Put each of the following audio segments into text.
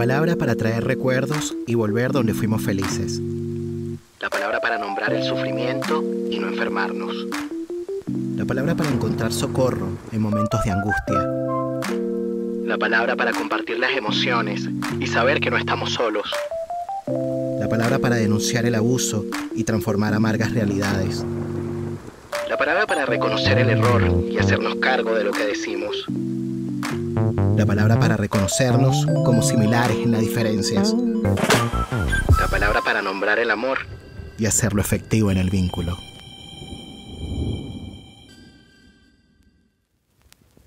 palabra para traer recuerdos y volver donde fuimos felices. La palabra para nombrar el sufrimiento y no enfermarnos. La palabra para encontrar socorro en momentos de angustia. La palabra para compartir las emociones y saber que no estamos solos. La palabra para denunciar el abuso y transformar amargas realidades. La palabra para reconocer el error y hacernos cargo de lo que decimos. La palabra para reconocernos como similares en las diferencias. La palabra para nombrar el amor y hacerlo efectivo en el vínculo.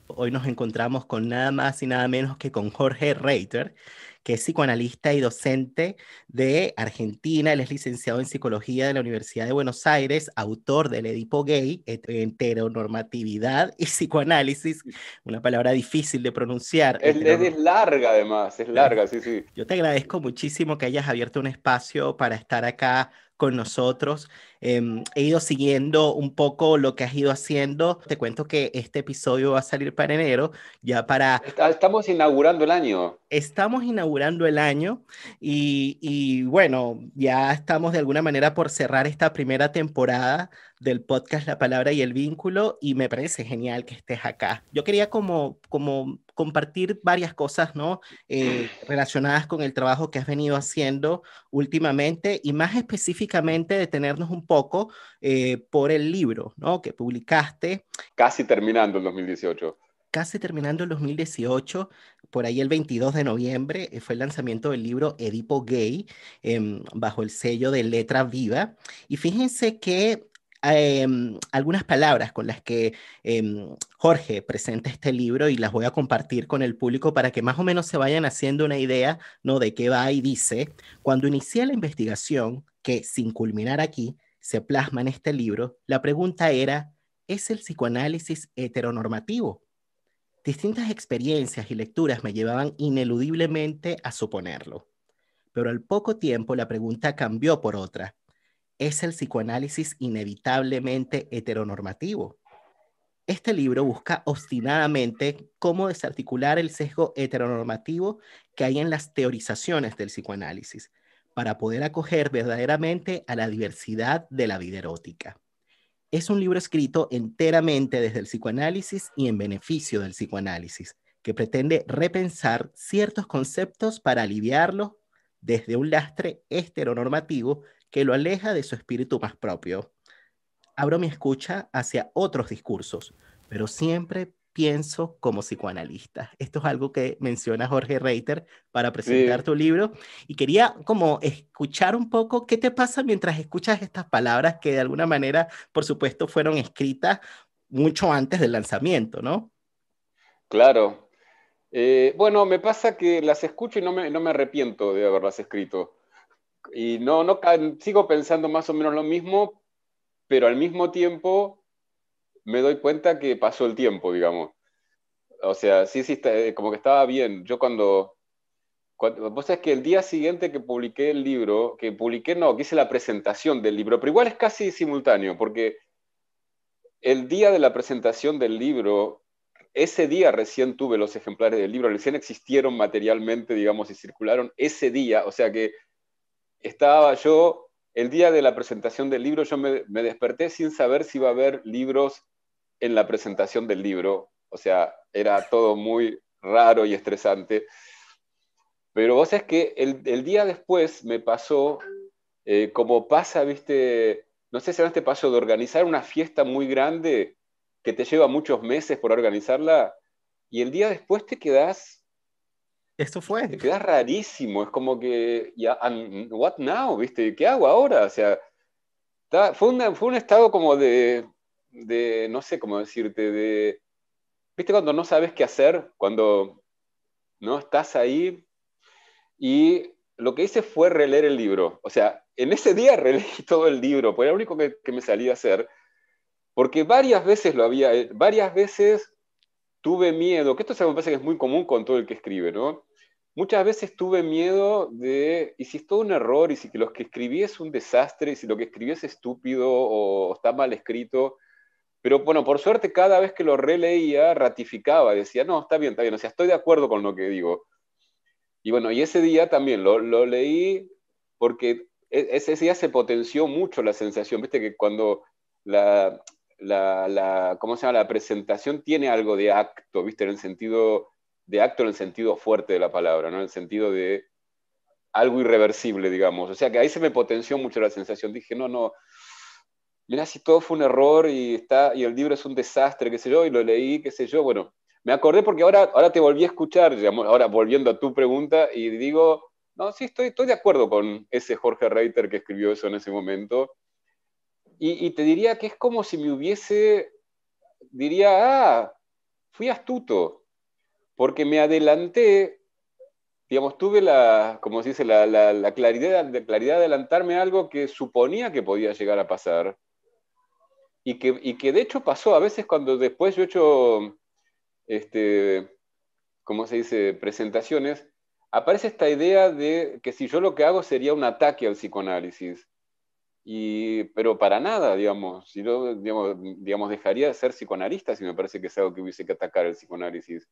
Hoy nos encontramos con nada más y nada menos que con Jorge Reiter, que es psicoanalista y docente de Argentina. Él es licenciado en psicología de la Universidad de Buenos Aires, autor del Edipo Gay, normatividad y psicoanálisis, una palabra difícil de pronunciar. Es, este, es larga además, es larga, sí, sí. Yo te agradezco muchísimo que hayas abierto un espacio para estar acá con nosotros. Em, he ido siguiendo un poco lo que has ido haciendo. Te cuento que este episodio va a salir para enero, ya para... Estamos inaugurando el año. Estamos inaugurando el año y, bueno, ya estamos de alguna manera por cerrar esta primera temporada del podcast La Palabra y el Vínculo y me parece genial que estés acá. Yo quería como, como compartir varias cosas, ¿no? Eh, relacionadas con el trabajo que has venido haciendo últimamente y más específicamente detenernos un poco eh, por el libro, ¿no? Que publicaste. Casi terminando el 2018. Casi terminando el 2018, por ahí el 22 de noviembre, eh, fue el lanzamiento del libro Edipo Gay em, bajo el sello de Letra Viva. Y fíjense que Em, algunas palabras con las que em, Jorge presenta este libro y las voy a compartir con el público para que más o menos se vayan haciendo una idea ¿no? de qué va y dice, cuando inicié la investigación, que sin culminar aquí, se plasma en este libro, la pregunta era, ¿es el psicoanálisis heteronormativo? Distintas experiencias y lecturas me llevaban ineludiblemente a suponerlo. Pero al poco tiempo la pregunta cambió por otra es el psicoanálisis inevitablemente heteronormativo. Este libro busca obstinadamente cómo desarticular el sesgo heteronormativo que hay en las teorizaciones del psicoanálisis para poder acoger verdaderamente a la diversidad de la vida erótica. Es un libro escrito enteramente desde el psicoanálisis y en beneficio del psicoanálisis, que pretende repensar ciertos conceptos para aliviarlo desde un lastre heteronormativo que lo aleja de su espíritu más propio. Abro mi escucha hacia otros discursos, pero siempre pienso como psicoanalista. Esto es algo que menciona Jorge Reiter para presentar tu libro y quería como escuchar un poco qué te pasa mientras escuchas estas palabras que de alguna manera, por supuesto, fueron escritas mucho antes del lanzamiento, ¿no? Claro. Eh, bueno, me pasa que las escucho y no me arrepiento de haberlas escrito. Y no, no, sigo pensando más o menos lo mismo, pero al mismo tiempo me doy cuenta que pasó el tiempo, digamos. O sea, sí, sí, eh, como que estaba bien. Yo cuando, cuando vos sabés que el día siguiente que publiqué el libro, que publiqué, no, que hice la presentación del libro, pero igual es casi simultáneo, porque el día de la presentación del libro, ese día recién tuve los ejemplares del libro, recién existieron materialmente, digamos, y circularon ese día, o sea que estaba yo, el día de la presentación del libro, yo me, desperté sin saber si iba a haber libros en la presentación del libro. O sea, era todo muy raro y estresante. Pero vos es que el, día después me pasó, eh, como pasa, viste, no sé si era este paso de organizar una fiesta muy grande que te lleva muchos meses por organizarla, y el día después te quedás esto fue. queda rarísimo, es como que, ya, what now, ¿viste? ¿Qué hago ahora? O sea, fue, un estado como de, de, no sé cómo decirte, de, ¿viste? Cuando no sabes qué hacer, cuando no estás ahí. Y lo que hice fue releer el libro. O sea, en ese día releí todo el libro, era lo único que, que me salía a hacer, porque varias veces lo había, eh, varias veces tuve miedo, que esto es algo que parece que es muy común con todo el que escribe, ¿no? Muchas veces tuve miedo de, y si es todo un error, y si que lo que escribí es un desastre, y si lo que escribí es estúpido o, está mal escrito, pero bueno, por suerte cada vez que lo releía ratificaba, decía, no, está bien, está bien, o sea, estoy de acuerdo con lo que digo. Y bueno, y ese día también lo, lo leí porque e, ese día se potenció mucho la sensación, viste que cuando la, la, se llama? La presentación tiene algo de acto, ¿viste? En el sentido, de acto en el sentido fuerte de la palabra, ¿no? En el sentido de algo irreversible, digamos. O sea que ahí se me potenció mucho la sensación. Dije, no, no, mira, si todo fue un error y, está, y el libro es un desastre, qué sé yo, y lo leí, qué sé yo, bueno, me acordé porque ahora, ahora te volví a escuchar, ahora volviendo a tu pregunta, y digo, no, sí, estoy, estoy de acuerdo con ese Jorge Reiter que escribió eso en ese momento, y, te diría que es como si me hubiese, diría, ah, fui astuto, porque me adelanté, digamos, tuve la, como dice, la, claridad, claridad de adelantarme a algo que suponía que podía llegar a pasar. Y que, que de hecho pasó, a veces cuando después yo he hecho, este, ¿cómo se dice?, presentaciones, aparece esta idea de que si yo lo que hago sería un ataque al psicoanálisis pero para nada, digamos, si digamos, dejaría de ser psicoanalista si me parece que es algo que hubiese que atacar el psicoanálisis.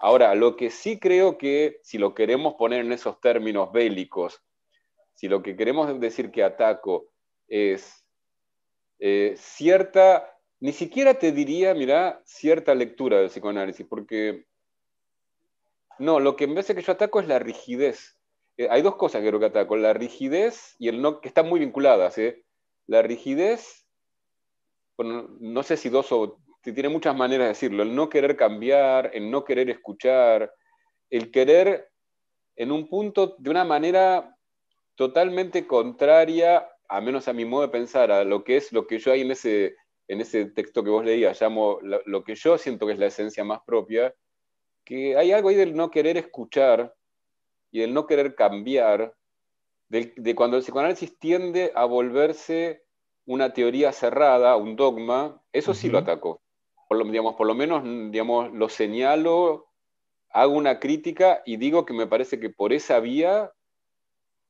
Ahora, lo que sí creo que, si lo queremos poner en esos términos bélicos, si lo que queremos decir que ataco es eh, cierta, ni siquiera te diría, mira, cierta lectura del psicoanálisis, porque no, lo que en vez de que yo ataco es la rigidez eh, hay dos cosas que creo que con la rigidez y el no, que están muy vinculadas. ¿eh? La rigidez, no sé si dos o tiene muchas maneras de decirlo, el no querer cambiar, el no querer escuchar, el querer en un punto de una manera totalmente contraria, a menos a mi modo de pensar, a lo que es lo que yo hay en ese, en ese texto que vos leías, llamo lo que yo siento que es la esencia más propia, que hay algo ahí del no querer escuchar, y el no querer cambiar, de, cuando el psicoanálisis tiende a volverse una teoría cerrada, un dogma, eso sí lo atacó. Por lo, menos digamos, lo señalo, hago una crítica y digo que me parece que por esa vía,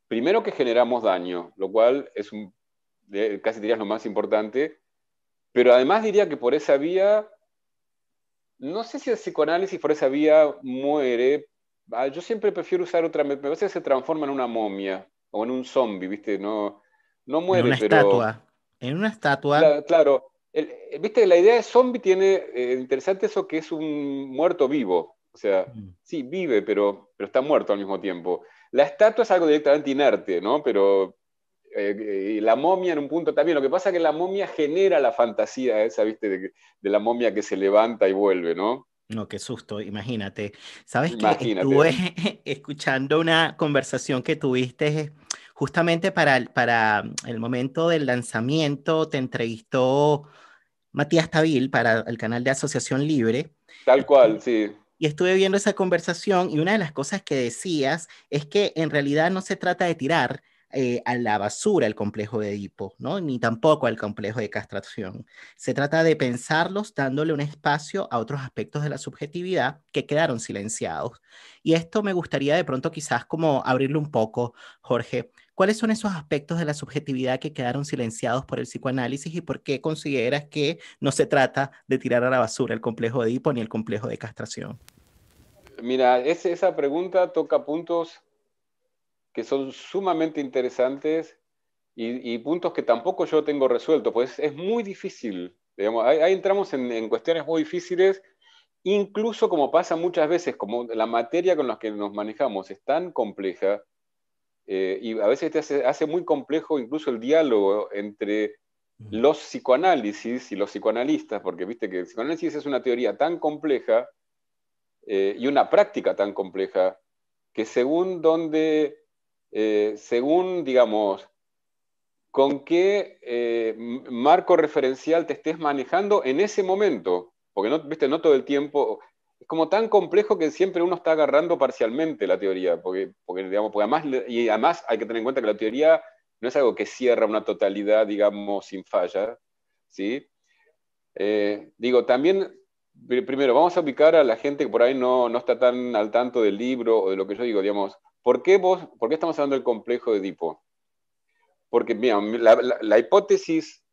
primero que generamos daño, lo cual es un, casi dirías lo más importante, pero además diría que por esa vía, no sé si el psicoanálisis por esa vía muere, Ah, yo siempre prefiero usar otra. Me parece que se transforma en una momia o en un zombie, ¿viste? No, no muere, en una Estatua. En una estatua. claro. Eh, ¿Viste? La idea de zombie tiene eh, interesante eso que es un muerto vivo. O sea, mm. sí, vive, pero, pero está muerto al mismo tiempo. La estatua es algo directamente inerte, ¿no? Pero eh, la momia en un punto también. Lo que pasa es que la momia genera la fantasía esa, ¿viste? de la momia que se levanta y vuelve, ¿no? No, qué susto, imagínate. Sabes que estuve escuchando una conversación que tuviste justamente para el, para mm, el momento del lanzamiento, te entrevistó Matías Tabil para el canal de Asociación Libre. Tal cual, sí. Y estuve viendo esa conversación y una de las cosas que decías es que en realidad no se trata de tirar, eh, a la basura el complejo de Edipo, ¿no? ni tampoco al complejo de castración. Se trata de pensarlos dándole un espacio a otros aspectos de la subjetividad que quedaron silenciados. Y esto me gustaría de pronto quizás como abrirle un poco, Jorge. ¿Cuáles son esos aspectos de la subjetividad que quedaron silenciados por el psicoanálisis y por qué consideras que no se trata de tirar a la basura el complejo de Edipo ni el complejo de castración? Mira, esa pregunta toca puntos que son sumamente interesantes y, puntos que tampoco yo tengo resuelto, pues es muy difícil. Digamos, ahí, entramos en, cuestiones muy difíciles, incluso como pasa muchas veces, como la materia con la que nos manejamos es tan compleja, eh, y a veces te hace, muy complejo incluso el diálogo entre los psicoanálisis y los psicoanalistas, porque viste que el psicoanálisis es una teoría tan compleja eh, y una práctica tan compleja que según donde eh, según, digamos, con qué eh, marco referencial te estés manejando en ese momento, porque no, viste, no todo el tiempo, es como tan complejo que siempre uno está agarrando parcialmente la teoría, porque, porque, digamos, además, y además hay que tener en cuenta que la teoría no es algo que cierra una totalidad, digamos, sin falla, ¿sí? Eh, digo, también, primero, vamos a ubicar a la gente que por ahí no, no está tan al tanto del libro o de lo que yo digo, digamos, ¿Por qué, ¿Por estamos hablando del complejo de Edipo? Porque mira, la, hipótesis,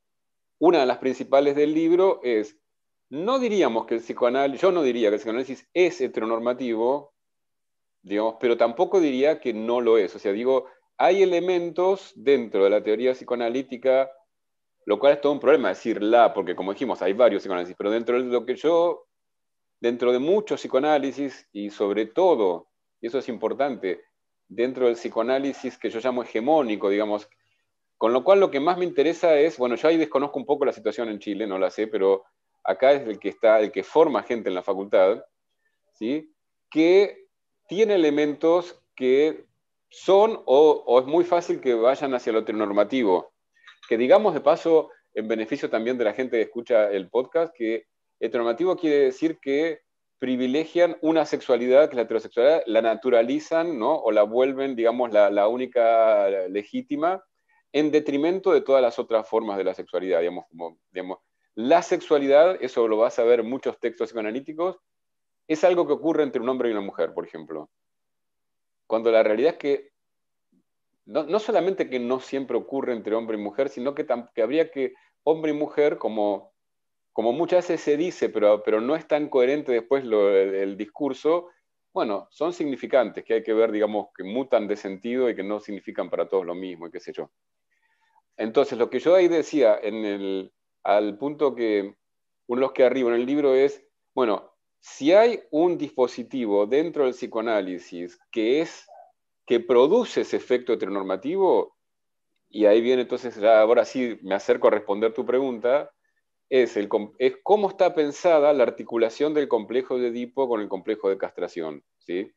una de las principales del libro es, no diríamos que el psicoanálisis, yo no diría que el psicoanálisis es heteronormativo, digamos, pero tampoco diría que no lo es. O sea, digo, hay elementos dentro de la teoría psicoanalítica, lo cual es todo un problema decirla, porque como dijimos, hay varios psicoanálisis, pero dentro de lo que yo, dentro de muchos psicoanálisis y sobre todo, y eso es importante, dentro del psicoanálisis que yo llamo hegemónico, digamos. Con lo cual lo que más me interesa es, bueno, yo ahí desconozco un poco la situación en Chile, no la sé, pero acá es el que está, el que forma gente en la facultad, ¿sí? que tiene elementos que son o, es muy fácil que vayan hacia lo heteronormativo. Que digamos de paso, en beneficio también de la gente que escucha el podcast, que heteronormativo quiere decir que privilegian una sexualidad, que es la heterosexualidad, la naturalizan, O la vuelven, digamos, la, única legítima, en detrimento de todas las otras formas de la sexualidad, digamos, como, la sexualidad, eso lo vas a ver muchos textos psicoanalíticos, es algo que ocurre entre un hombre y una mujer, por ejemplo. Cuando la realidad es que no, no solamente que no siempre ocurre entre hombre y mujer, sino que, que habría que hombre y mujer como como muchas veces se dice, pero, pero no es tan coherente después lo, el, discurso, bueno, son significantes, que hay que ver, digamos, que mutan de sentido y que no significan para todos lo mismo, y qué sé yo. Entonces, lo que yo ahí decía, al punto que uno los que arriba en el libro es, bueno, si hay un dispositivo dentro del psicoanálisis que es que produce ese efecto heteronormativo, y ahí viene entonces, ahora sí me acerco a responder tu pregunta, es, el, es cómo está pensada la articulación del complejo de Edipo con el complejo de castración, ¿sí?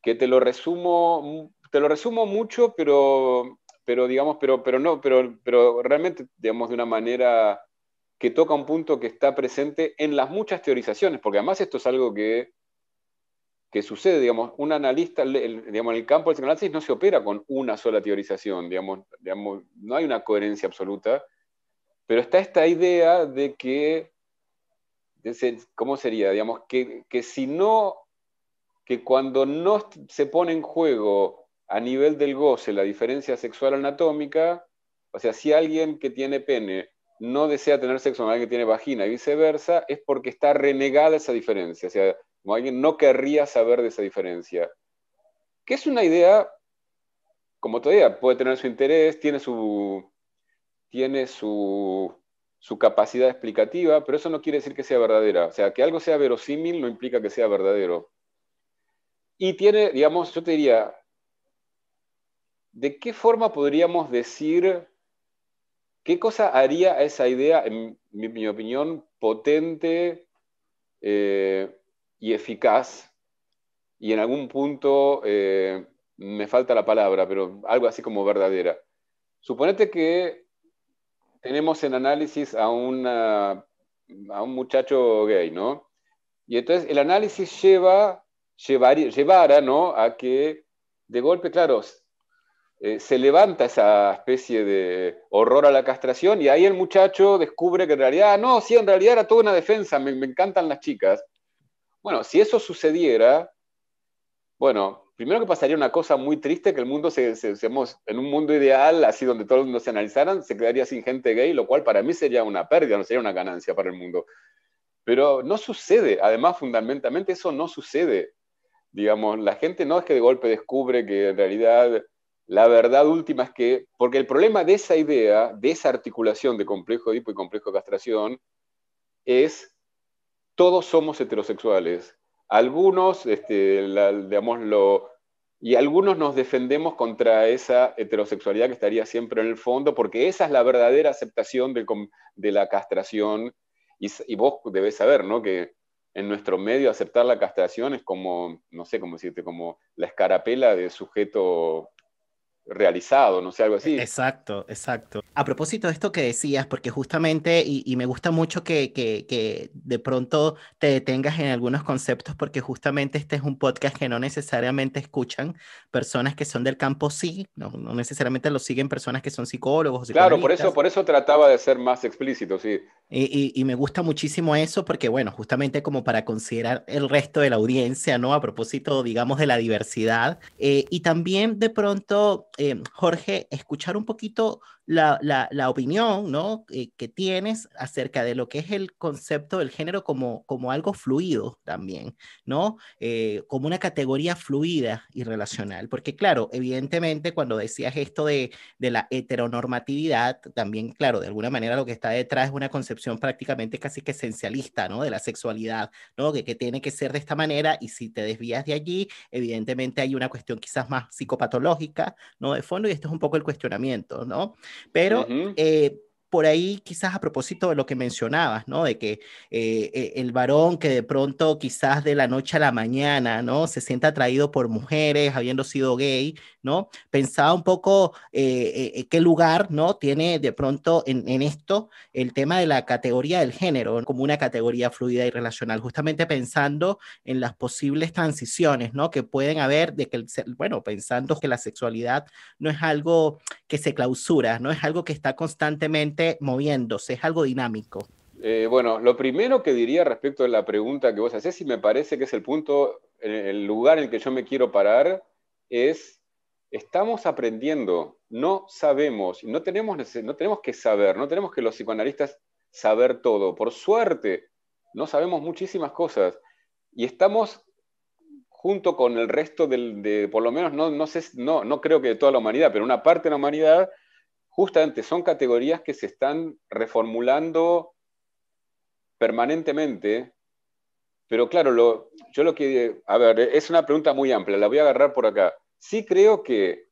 Que te lo resumo, mm, te lo resumo mucho, pero, pero digamos, pero, pero no, pero, pero realmente, digamos, de una manera que toca un punto que está presente en las muchas teorizaciones, porque además esto es algo que, que sucede, digamos, un analista, el, en el campo del psicoanálisis no se opera con una sola teorización, no hay una coherencia absoluta, pero está esta idea de que, ¿cómo sería? Digamos, que, que si no, que cuando no se pone en juego a nivel del goce la diferencia sexual anatómica, o sea, si alguien que tiene pene no desea tener sexo con alguien que tiene vagina y viceversa, es porque está renegada esa diferencia, o sea, como alguien no querría saber de esa diferencia. Que es una idea, como todavía, puede tener su interés, tiene su, tiene su, capacidad explicativa, pero eso no quiere decir que sea verdadera. O sea, que algo sea verosímil no implica que sea verdadero. Y tiene, digamos, yo te diría, ¿de qué forma podríamos decir qué cosa haría esa idea, en mi, opinión, potente eh, y eficaz? Y en algún punto eh, me falta la palabra, pero algo así como verdadera. Suponete que tenemos en análisis a, una, a un muchacho gay, ¿no? Y entonces el análisis lleva, llevara, ¿no? A que de golpe, claro, eh, se levanta esa especie de horror a la castración y ahí el muchacho descubre que en realidad, ah, no, sí, en realidad era toda una defensa, me, me encantan las chicas. Bueno, si eso sucediera, bueno, primero que pasaría una cosa muy triste, que el mundo, se, en un mundo ideal, así donde todos el mundo se analizaran, se quedaría sin gente gay, lo cual para mí sería una pérdida, no sería una ganancia para el mundo. Pero no sucede, además fundamentalmente eso no sucede. Digamos, la gente no es que de golpe descubre que en realidad la verdad última es que, porque el problema de esa idea, de esa articulación de complejo de hipo y complejo de castración, es todos somos heterosexuales algunos, este, digamos, y algunos nos defendemos contra esa heterosexualidad que estaría siempre en el fondo, porque esa es la verdadera aceptación de, la castración. Y, y, vos debés saber, ¿no? Que en nuestro medio aceptar la castración es como, no sé cómo decirte, como la escarapela de sujeto realizado, no sé, algo así. Exacto, exacto. A propósito de esto que decías, porque justamente, y, me gusta mucho que, de pronto te detengas en algunos conceptos, porque justamente este es un podcast que no necesariamente escuchan personas que son del campo, sí, no, necesariamente lo siguen personas que son psicólogos. Claro, por eso, por eso trataba de ser más explícito, sí. Y, me gusta muchísimo eso porque, bueno, justamente como para considerar el resto de la audiencia, ¿no? A propósito, digamos, de la diversidad. Eh, y también de pronto, eh, Jorge, escuchar un poquito la, opinión ¿no? Eh, que tienes acerca de lo que es el concepto del género como, como algo fluido también, ¿no? Eh, como una categoría fluida y relacional. Porque claro, evidentemente cuando decías esto de, la heteronormatividad, también claro, de alguna manera lo que está detrás es una concepción prácticamente casi que esencialista, ¿no? De la sexualidad, ¿no? Que, que tiene que ser de esta manera y si te desvías de allí, evidentemente hay una cuestión quizás más psicopatológica, ¿no? De fondo y esto es un poco el cuestionamiento, ¿no? Pero eh, por ahí quizás a propósito de lo que mencionabas, ¿no? De que eh, eh, el varón que de pronto quizás de la noche a la mañana, ¿no? Se sienta atraído por mujeres, habiendo sido gay, ¿no? Pensaba un poco eh, qué lugar, ¿no? Tiene de pronto en, esto el tema de la categoría del género, como una categoría fluida y relacional, justamente pensando en las posibles transiciones, ¿no? Que pueden haber de que, el, bueno, pensando que la sexualidad no es algo que se clausura, ¿no? Es algo que está constantemente moviéndose, es algo dinámico. Eh, bueno, lo primero que diría respecto a la pregunta que vos hacés y me parece que es el punto, el lugar en el que yo me quiero parar, es, estamos aprendiendo, no sabemos, no tenemos, no tenemos que saber, no tenemos que los psicoanalistas saber todo. Por suerte, no sabemos muchísimas cosas y estamos junto con el resto del, de, por lo menos, no, sé, no, no creo que de toda la humanidad, pero una parte de la humanidad justamente son categorías que se están reformulando permanentemente, pero claro, yo lo que... A ver, es una pregunta muy amplia, la voy a agarrar por acá. Sí creo que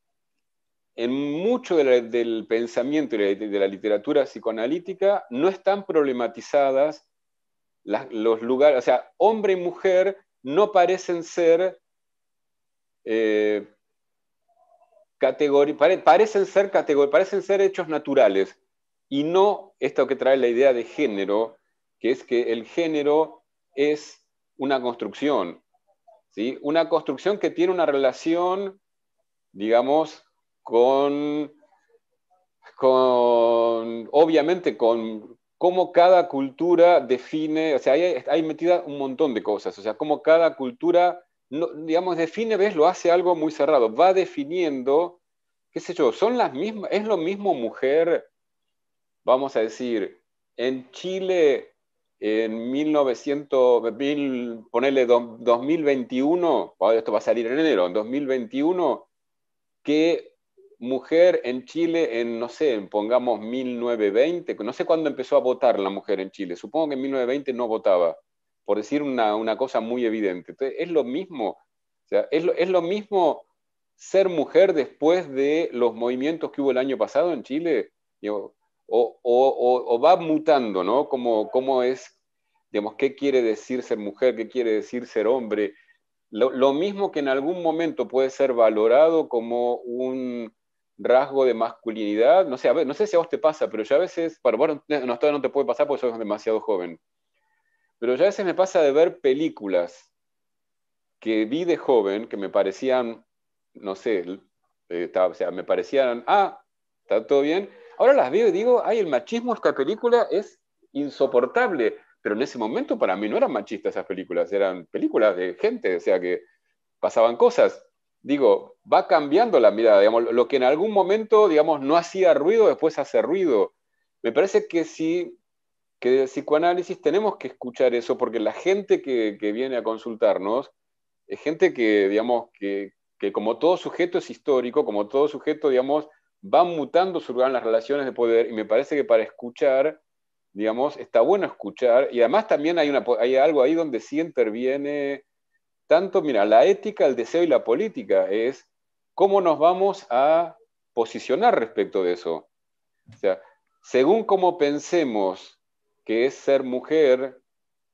en mucho del pensamiento y de la literatura psicoanalítica no están problematizadas los lugares, o sea, hombre y mujer no parecen ser eh, parecen, ser parecen ser hechos naturales y no esto que trae la idea de género, que es que el género es una construcción, ¿sí? una construcción que tiene una relación, digamos, con, con obviamente, con cómo cada cultura define, o sea, hay, hay metida un montón de cosas, o sea, cómo cada cultura digamos, define, ves, lo hace algo muy cerrado, va definiendo, qué sé yo, son las mismas, es lo mismo mujer, vamos a decir, en Chile en 1900, Ponerle 2021, esto va a salir en enero, en 2021, que mujer en Chile en, no sé, pongamos 1920, no sé cuándo empezó a votar la mujer en Chile, supongo que en 1920 no votaba por decir una, una cosa muy evidente. Entonces, es lo mismo, es, lo, es lo mismo ser mujer después de los movimientos que hubo el año pasado en Chile, o, o, va mutando, ¿no? Como, cómo es, digamos, qué quiere decir ser mujer, qué quiere decir ser hombre. Lo, lo, mismo que en algún momento puede ser valorado como un rasgo de masculinidad, no sé, no sé si a vos te pasa, pero ya a veces, para bueno, no, no, no te puede pasar porque sos demasiado joven, pero ya a veces me pasa de ver películas que vi de joven que me parecían, no sé, eh, sea, me parecían, ah, está todo bien. Ahora las veo y digo, ay, el machismo esta película es insoportable. Pero en ese momento para mí no eran machistas esas películas, eran películas de gente, o sea, que pasaban cosas. Digo, va cambiando la mirada, lo que en algún momento, digamos, no hacía ruido, después hace ruido. Me parece que si que del psicoanálisis tenemos que escuchar eso porque la gente que, viene a consultarnos es gente que, digamos, que, como todo sujeto es histórico, como todo sujeto, digamos, va mutando su lugar en las relaciones de poder y me parece que para escuchar, digamos, está bueno escuchar y además también hay, una, hay algo ahí donde sí interviene tanto, mira, la ética, el deseo y la política es cómo nos vamos a posicionar respecto de eso. O sea, según cómo pensemos qué es ser mujer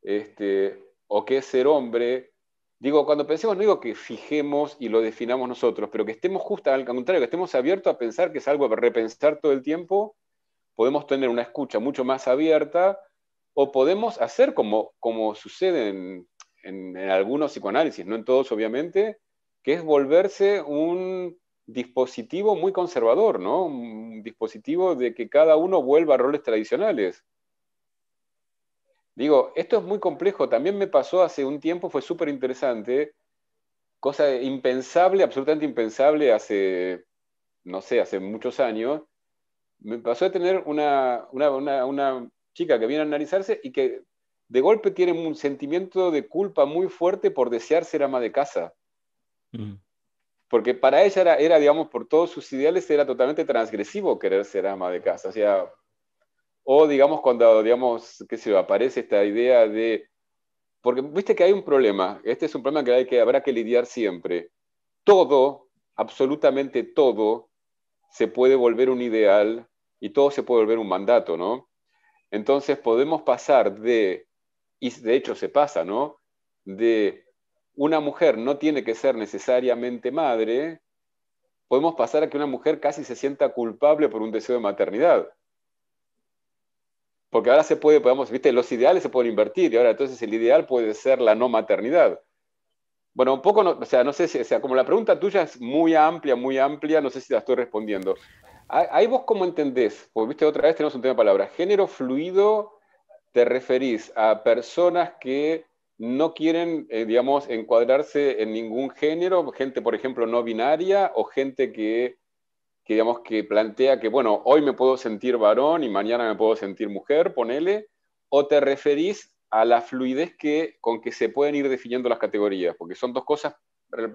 este, o qué es ser hombre. Digo, cuando pensemos, no digo que fijemos y lo definamos nosotros, pero que estemos justos, al contrario, que estemos abiertos a pensar que es algo a repensar todo el tiempo, podemos tener una escucha mucho más abierta o podemos hacer como, como sucede en, en algunos psicoanálisis, no en todos obviamente, que es volverse un dispositivo muy conservador, ¿no? Un dispositivo de que cada uno vuelva a roles tradicionales. Digo, esto es muy complejo. También me pasó hace un tiempo, fue súper interesante, cosa impensable, absolutamente impensable hace, no sé, hace muchos años. Me pasó de tener una, chica que viene a analizarse y que de golpe tiene un sentimiento de culpa muy fuerte por desear ser ama de casa. Mm. Porque para ella era, era, digamos, por todos sus ideales era totalmente transgresivo querer ser ama de casa. O sea, o digamos, cuando, digamos, que se aparece esta idea de... Porque viste que hay un problema, este es un problema que, hay que habrá que lidiar siempre. Todo, absolutamente todo, se puede volver un ideal y todo se puede volver un mandato, ¿no? Entonces podemos pasar de, y de hecho se pasa, ¿no? De una mujer no tiene que ser necesariamente madre, podemos pasar a que una mujer casi se sienta culpable por un deseo de maternidad. Porque ahora se puede, podemos, viste, los ideales se pueden invertir y ahora entonces el ideal puede ser la no maternidad. Bueno, un poco, o sea, no sé si, sea, como la pregunta tuya es muy amplia, muy amplia, no sé si la estoy respondiendo. Hay vos cómo entendés, porque viste, otra vez tenemos un tema de palabras, género fluido, te referís a personas que no quieren, eh, digamos, encuadrarse en ningún género, gente, por ejemplo, no binaria o gente que que que plantea que, bueno, hoy me puedo sentir varón y mañana me puedo sentir mujer, ponele, o te referís a la fluidez que, con que se pueden ir definiendo las categorías, porque son dos cosas,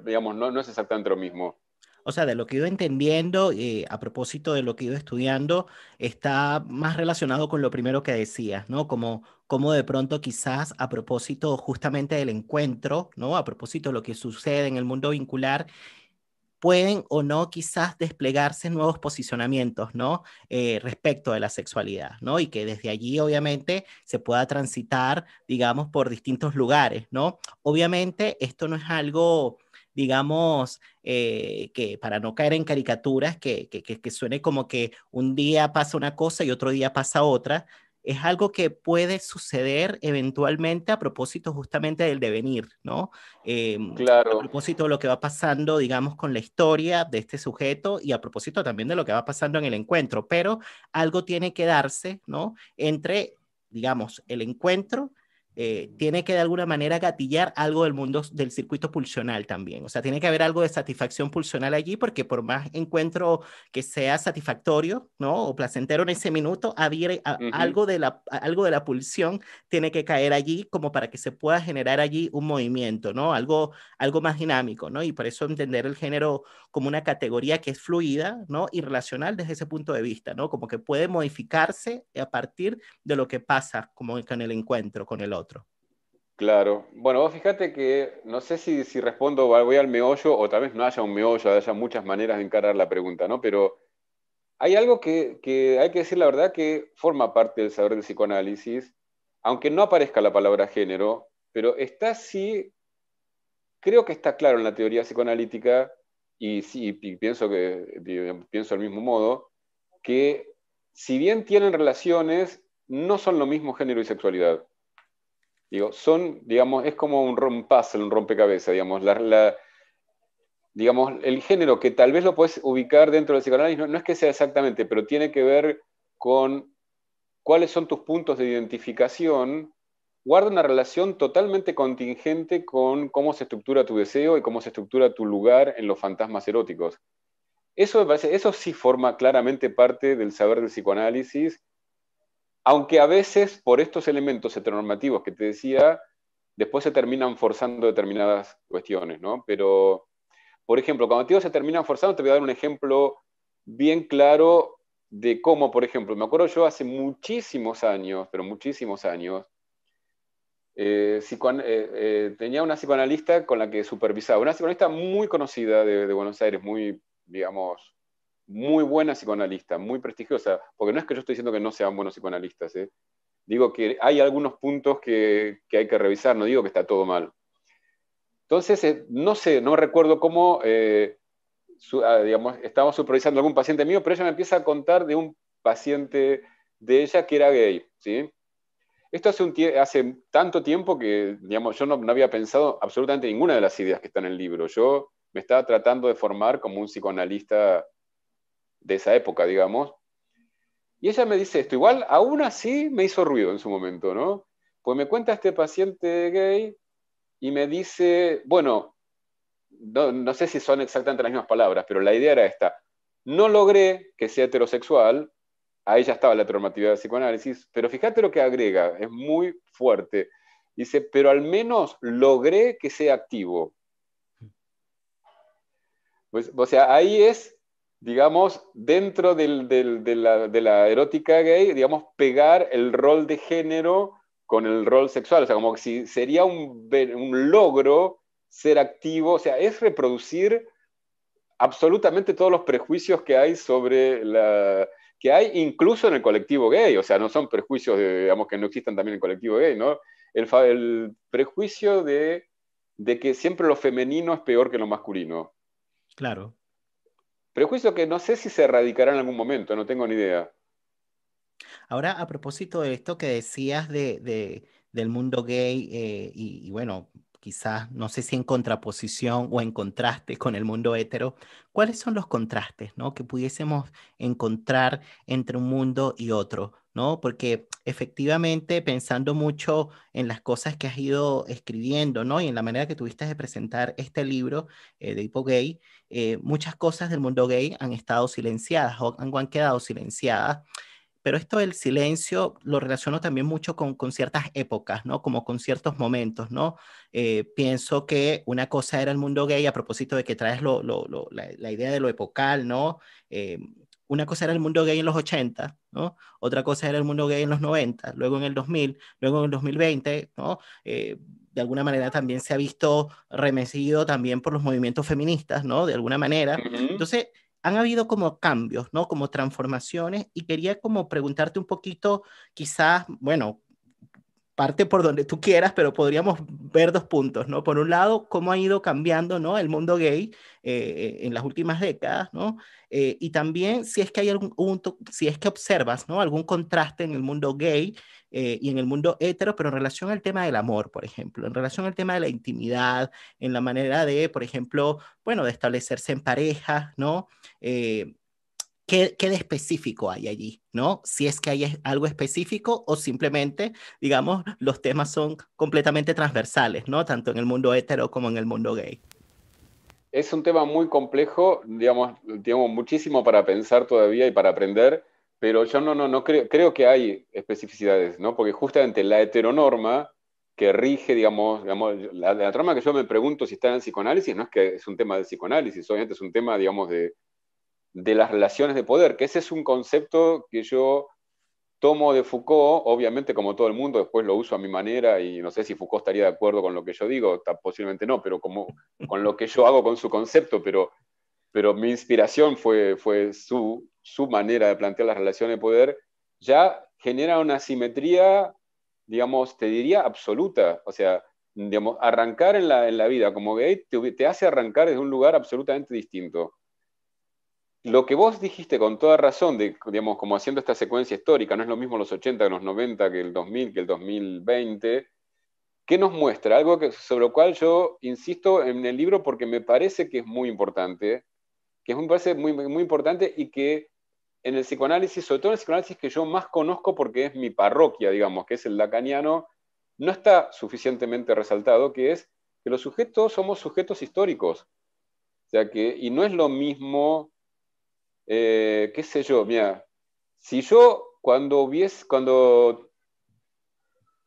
digamos, no, no es exactamente lo mismo. O sea, de lo que he entendiendo, eh, a propósito de lo que he ido estudiando, está más relacionado con lo primero que decías, ¿no? Como, como de pronto quizás a propósito justamente del encuentro, ¿no? A propósito de lo que sucede en el mundo vincular, pueden o no quizás desplegarse nuevos posicionamientos, ¿no? Eh, respecto de la sexualidad, ¿no? Y que desde allí, obviamente, se pueda transitar, digamos, por distintos lugares, ¿no? Obviamente, esto no es algo digamos, eh, que para no caer en caricaturas, que, que, que, que suene como que un día pasa una cosa y otro día pasa otra, es algo que puede suceder eventualmente a propósito justamente del devenir, ¿no? Em, claro. A propósito de lo que va pasando, digamos, con la historia de este sujeto y a propósito también de lo que va pasando en el encuentro, pero algo tiene que darse, ¿no? Entre, digamos, el encuentro eh, tiene que de alguna manera gatillar algo del mundo del circuito pulsional también. O sea, tiene que haber algo de satisfacción pulsional allí, porque por más encuentro que sea satisfactorio, ¿no? O placentero en ese minuto, había, algo, de la, algo de la pulsión tiene que caer allí como para que se pueda generar allí un movimiento, ¿no? Algo, algo más dinámico, ¿no? Y por eso entender el género como una categoría que es fluida, ¿no? Y relacional desde ese punto de vista, ¿no? Como que puede modificarse a partir de lo que pasa como con el encuentro con el otro. Claro. Bueno, vos fíjate que no sé si, si respondo, voy al meollo o tal vez no haya un meollo, haya muchas maneras de encarar la pregunta, ¿no? Pero hay algo que, hay que decir la verdad que forma parte del saber del psicoanálisis, aunque no aparezca la palabra género, pero está sí, creo que está claro en la teoría psicoanalítica, y sí, pienso, que, pienso del mismo modo, que si bien tienen relaciones, no son lo mismo género y sexualidad son, digamos, es como un, rompaz, un rompecabezas, digamos, la, digamos, el género que tal vez lo puedes ubicar dentro del psicoanálisis, no, es que sea exactamente, pero tiene que ver con cuáles son tus puntos de identificación, guarda una relación totalmente contingente con cómo se estructura tu deseo y cómo se estructura tu lugar en los fantasmas eróticos. Eso, eso sí forma claramente parte del saber del psicoanálisis aunque a veces por estos elementos heteronormativos que te decía, después se terminan forzando determinadas cuestiones, ¿no? Pero, por ejemplo, cuando te digo se terminan forzando, te voy a dar un ejemplo bien claro de cómo, por ejemplo, me acuerdo yo hace muchísimos años, pero muchísimos años, eh, eh, eh, tenía una psicoanalista con la que supervisaba, una psicoanalista muy conocida de, de Buenos Aires, muy, digamos, muy buena psicoanalista, muy prestigiosa, porque no es que yo estoy diciendo que no sean buenos psicoanalistas, ¿eh? digo que hay algunos puntos que, hay que revisar, no digo que está todo mal. Entonces, eh, no sé, no recuerdo cómo, eh, ah, digamos, estábamos supervisando a algún paciente mío, pero ella me empieza a contar de un paciente de ella que era gay, ¿sí? Esto hace, un hace tanto tiempo que, digamos, yo no, no había pensado absolutamente ninguna de las ideas que están en el libro. Yo me estaba tratando de formar como un psicoanalista de esa época, digamos. Y ella me dice esto, igual aún así me hizo ruido en su momento, ¿no? Pues me cuenta este paciente gay y me dice, bueno, no, sé si son exactamente las mismas palabras, pero la idea era esta, no logré que sea heterosexual, ahí ya estaba la traumatividad de psicoanálisis, pero fíjate lo que agrega, es muy fuerte. Dice, pero al menos logré que sea activo. Mm. Pues, o sea, ahí es digamos, dentro del, de, la, erótica gay, digamos, pegar el rol de género con el rol sexual. O sea, como si sería un, logro ser activo, o sea, es reproducir absolutamente todos los prejuicios que hay sobre la, que hay incluso en el colectivo gay, o sea, no son prejuicios, digamos, que no existan también en el colectivo gay, ¿no? El, el prejuicio de, de, que siempre lo femenino es peor que lo masculino. Claro. Prejuicio que no sé si se erradicará en algún momento, no tengo ni idea. Ahora, a propósito de esto que decías de, del mundo gay, eh, y, bueno, quizás, no sé si en contraposición o en contraste con el mundo hetero, ¿cuáles son los contrastes ¿no? que pudiésemos encontrar entre un mundo y otro? ¿no? Porque efectivamente, pensando mucho en las cosas que has ido escribiendo, ¿no? Y en la manera que tuviste de presentar este libro eh, de Hipo Gay, eh, muchas cosas del mundo gay han estado silenciadas o han, quedado silenciadas pero esto del silencio lo relaciono también mucho con, con, ciertas épocas, ¿no? Como con ciertos momentos, ¿no? Eh, pienso que una cosa era el mundo gay a propósito de que traes lo, la, idea de lo epocal, ¿no? una cosa era el mundo gay en los 80, ¿no? Otra cosa era el mundo gay en los 90, luego en el 2000, luego en el 2020, ¿no? Eh, de alguna manera también se ha visto remecido también por los movimientos feministas, ¿no? De alguna manera. Entonces, han habido como cambios, ¿no? Como transformaciones y quería como preguntarte un poquito, quizás, bueno, parte por donde tú quieras, pero podríamos ver dos puntos, ¿no? Por un lado, cómo ha ido cambiando, ¿no? El mundo gay eh, en las últimas décadas, ¿no? Eh, y también si es que hay algún, punto, si es que observas, ¿no? Algún contraste en el mundo gay eh, y en el mundo hetero, pero en relación al tema del amor, por ejemplo, en relación al tema de la intimidad, en la manera de, por ejemplo, bueno, de establecerse en parejas, ¿no? ¿Qué, ¿qué, de específico hay allí? ¿No? Si es que hay algo específico o simplemente, digamos, los temas son completamente transversales, ¿no? Tanto en el mundo hetero como en el mundo gay. Es un tema muy complejo, digamos, tengo muchísimo para pensar todavía y para aprender, pero yo no, no, no creo, creo que hay especificidades, ¿no? Porque justamente la heteronorma que rige, digamos, la, trama que yo me pregunto si está en psicoanálisis, no es que es un tema de psicoanálisis, obviamente es un tema, digamos, de, de las relaciones de poder, que ese es un concepto que yo tomo de Foucault, obviamente como todo el mundo, después lo uso a mi manera y no sé si Foucault estaría de acuerdo con lo que yo digo, posiblemente no, pero como, con lo que yo hago con su concepto, pero, pero mi inspiración fue, fue su, manera de plantear las relaciones de poder, ya genera una simetría, digamos, te diría absoluta, o sea, arrancar en la, vida como gay te, te hace arrancar desde un lugar absolutamente distinto lo que vos dijiste con toda razón, de, digamos, como haciendo esta secuencia histórica, no es lo mismo los 80 que los 90, que el 2000, que el 2020, ¿qué nos muestra? Algo que, sobre lo cual yo insisto en el libro porque me parece que es muy importante, que es, un parece muy, muy importante y que en el psicoanálisis, sobre todo en el psicoanálisis que yo más conozco porque es mi parroquia, digamos, que es el lacaniano, no está suficientemente resaltado, que es que los sujetos somos sujetos históricos. O sea que, y no es lo mismo eh, qué sé yo, mira, si yo cuando hubiese, cuando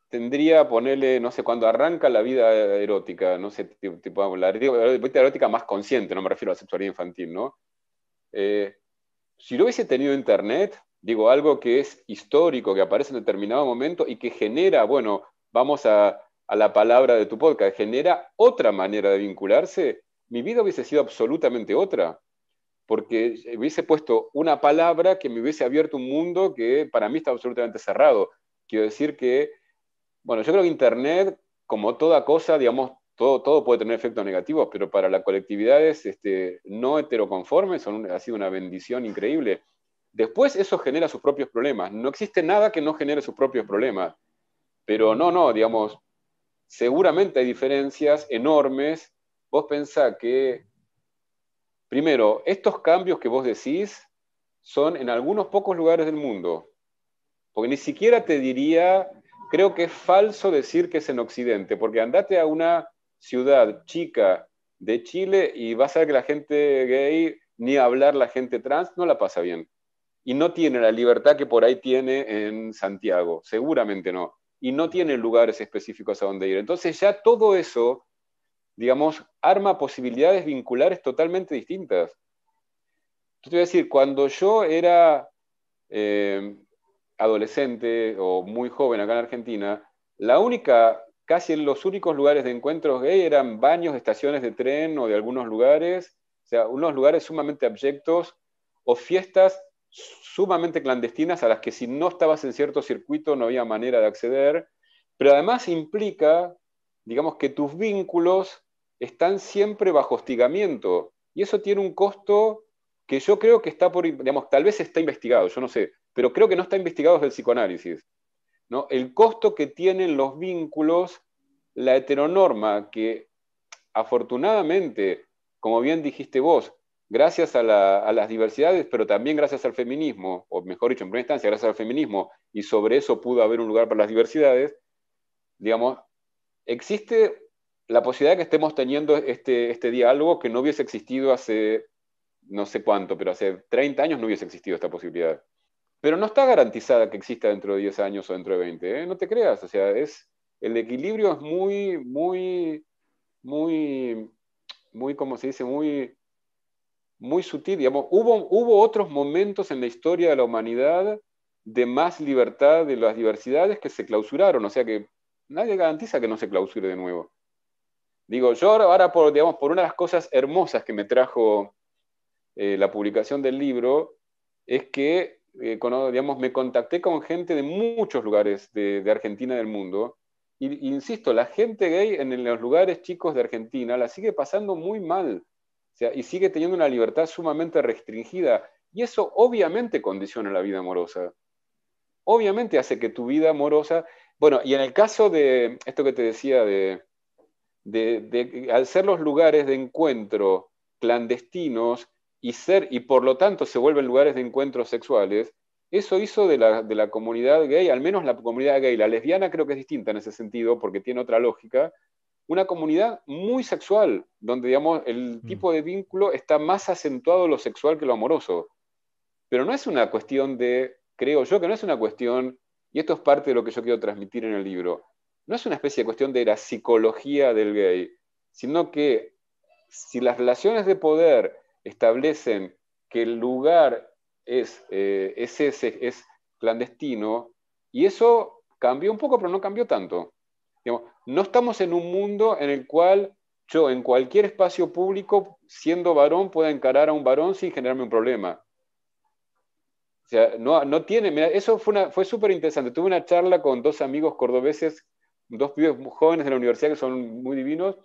tendría, ponerle, no sé, cuando arranca la vida erótica, no sé, tipo, la, vida erótica más consciente, no me refiero a la sexualidad infantil, ¿no? Eh, si yo hubiese tenido internet, digo, algo que es histórico, que aparece en determinado momento y que genera, bueno, vamos a, a la palabra de tu podcast, genera otra manera de vincularse, mi vida hubiese sido absolutamente otra porque hubiese puesto una palabra que me hubiese abierto un mundo que para mí está absolutamente cerrado. Quiero decir que, bueno, yo creo que Internet, como toda cosa, digamos, todo, todo puede tener efectos negativos, pero para las colectividades este, no heteroconformes ha sido una bendición increíble. Después eso genera sus propios problemas. No existe nada que no genere sus propios problemas. Pero no, no, digamos, seguramente hay diferencias enormes. Vos pensá que Primero, estos cambios que vos decís son en algunos pocos lugares del mundo, porque ni siquiera te diría, creo que es falso decir que es en Occidente, porque andate a una ciudad chica de Chile y vas a ver que la gente gay, ni hablar la gente trans, no la pasa bien. Y no tiene la libertad que por ahí tiene en Santiago, seguramente no. Y no tiene lugares específicos a donde ir. Entonces ya todo eso digamos, arma posibilidades vinculares totalmente distintas. Yo te voy a decir, cuando yo era eh, adolescente o muy joven acá en Argentina, la única, casi en los únicos lugares de encuentros gay eran baños, estaciones de tren o de algunos lugares, o sea, unos lugares sumamente abyectos o fiestas sumamente clandestinas a las que si no estabas en cierto circuito no había manera de acceder, pero además implica digamos que tus vínculos están siempre bajo hostigamiento. Y eso tiene un costo que yo creo que está por, digamos, tal vez está investigado, yo no sé, pero creo que no está investigado desde el psicoanálisis. ¿no? El costo que tienen los vínculos, la heteronorma, que afortunadamente, como bien dijiste vos, gracias a, a, las diversidades, pero también gracias al feminismo, o mejor dicho, en primera instancia, gracias al feminismo, y sobre eso pudo haber un lugar para las diversidades, digamos, existe la posibilidad que estemos teniendo este, este diálogo que no hubiese existido hace no sé cuánto, pero hace 30 años no hubiese existido esta posibilidad. Pero no está garantizada que exista dentro de 10 años o dentro de 20, ¿eh? no te creas, o sea, es, el equilibrio es muy, muy, muy, muy, como se dice, muy, muy sutil. Digamos, hubo, hubo otros momentos en la historia de la humanidad de más libertad de las diversidades que se clausuraron, o sea que nadie garantiza que no se clausure de nuevo. Digo, yo ahora, por, digamos, por una de las cosas hermosas que me trajo eh, la publicación del libro, es que eh, digamos, me contacté con gente de muchos lugares de, Argentina y del mundo. Y, insisto, la gente gay en los lugares chicos de Argentina la sigue pasando muy mal. O sea, y sigue teniendo una libertad sumamente restringida. Y eso obviamente condiciona la vida amorosa. Obviamente hace que tu vida amorosa bueno, y en el caso de esto que te decía, de, de, al ser los lugares de encuentro clandestinos y, ser, y por lo tanto se vuelven lugares de encuentros sexuales, eso hizo de la, de comunidad gay, al menos la comunidad gay, la lesbiana creo que es distinta en ese sentido porque tiene otra lógica, una comunidad muy sexual, donde digamos el mm. tipo de vínculo está más acentuado lo sexual que lo amoroso. Pero no es una cuestión de, creo yo, que no es una cuestión y esto es parte de lo que yo quiero transmitir en el libro, no es una especie de cuestión de la psicología del gay, sino que si las relaciones de poder establecen que el lugar es, eh, es, ese, es clandestino, y eso cambió un poco, pero no cambió tanto. no estamos en un mundo en el cual yo en cualquier espacio público, siendo varón, pueda encarar a un varón sin generarme un problema no, tiene, eso fue, súper interesante. Tuve una charla con dos amigos cordobeses, dos pibes jóvenes de la universidad que son muy divinos,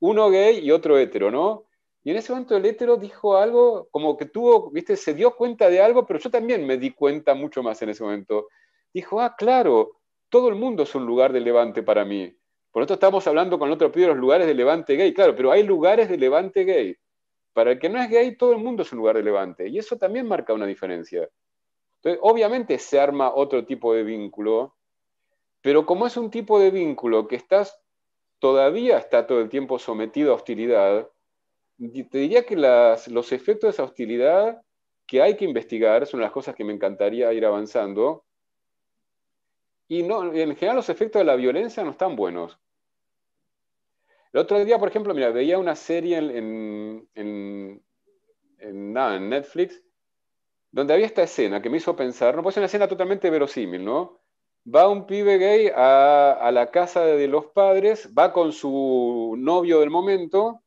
uno gay y otro hetero, ¿no? Y en ese momento el hetero dijo algo, como que tuvo, viste, se dio cuenta de algo, pero yo también me di cuenta mucho más en ese momento. Dijo, ah, claro, todo el mundo es un lugar de levante para mí. Por otro estamos hablando con el otro pibe de los lugares de levante gay, claro, pero hay lugares de levante gay. Para el que no es gay, todo el mundo es un lugar de levante. Y eso también marca una diferencia obviamente se arma otro tipo de vínculo, pero como es un tipo de vínculo que estás, todavía está todo el tiempo sometido a hostilidad, te diría que los efectos de esa hostilidad que hay que investigar son las cosas que me encantaría ir avanzando. Y no, en general los efectos de la violencia no están buenos. El otro día, por ejemplo, mira, veía una serie en, en Netflix donde había esta escena que me hizo pensar, no, puede ser una escena totalmente verosímil, ¿no? Va un pibe gay a, la casa de los padres, va con su novio del momento,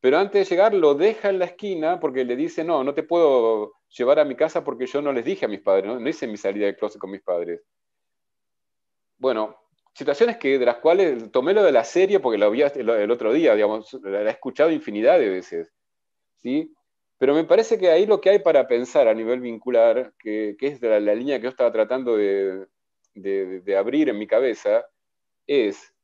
pero antes de llegar lo deja en la esquina porque le dice, no, no te puedo llevar a mi casa porque yo no les dije a mis padres, no, hice mi salida de closet con mis padres. Bueno, situaciones que, de las cuales tomé lo de la serie porque la vi el, otro día, digamos, la he escuchado infinidad de veces. ¿sí? Pero me parece que ahí lo que hay para pensar a nivel vincular, que, es la, línea que yo estaba tratando de, abrir en mi cabeza, es,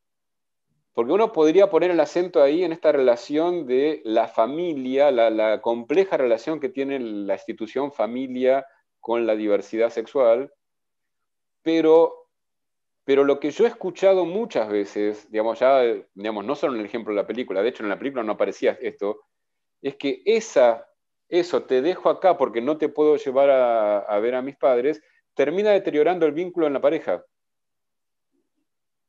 porque uno podría poner el acento ahí en esta relación de la familia, la, compleja relación que tiene la institución familia con la diversidad sexual, pero, pero lo que yo he escuchado muchas veces, digamos, ya, digamos, no solo en el ejemplo de la película, de hecho en la película no aparecía esto, es que esa eso, te dejo acá porque no te puedo llevar a, ver a mis padres, termina deteriorando el vínculo en la pareja.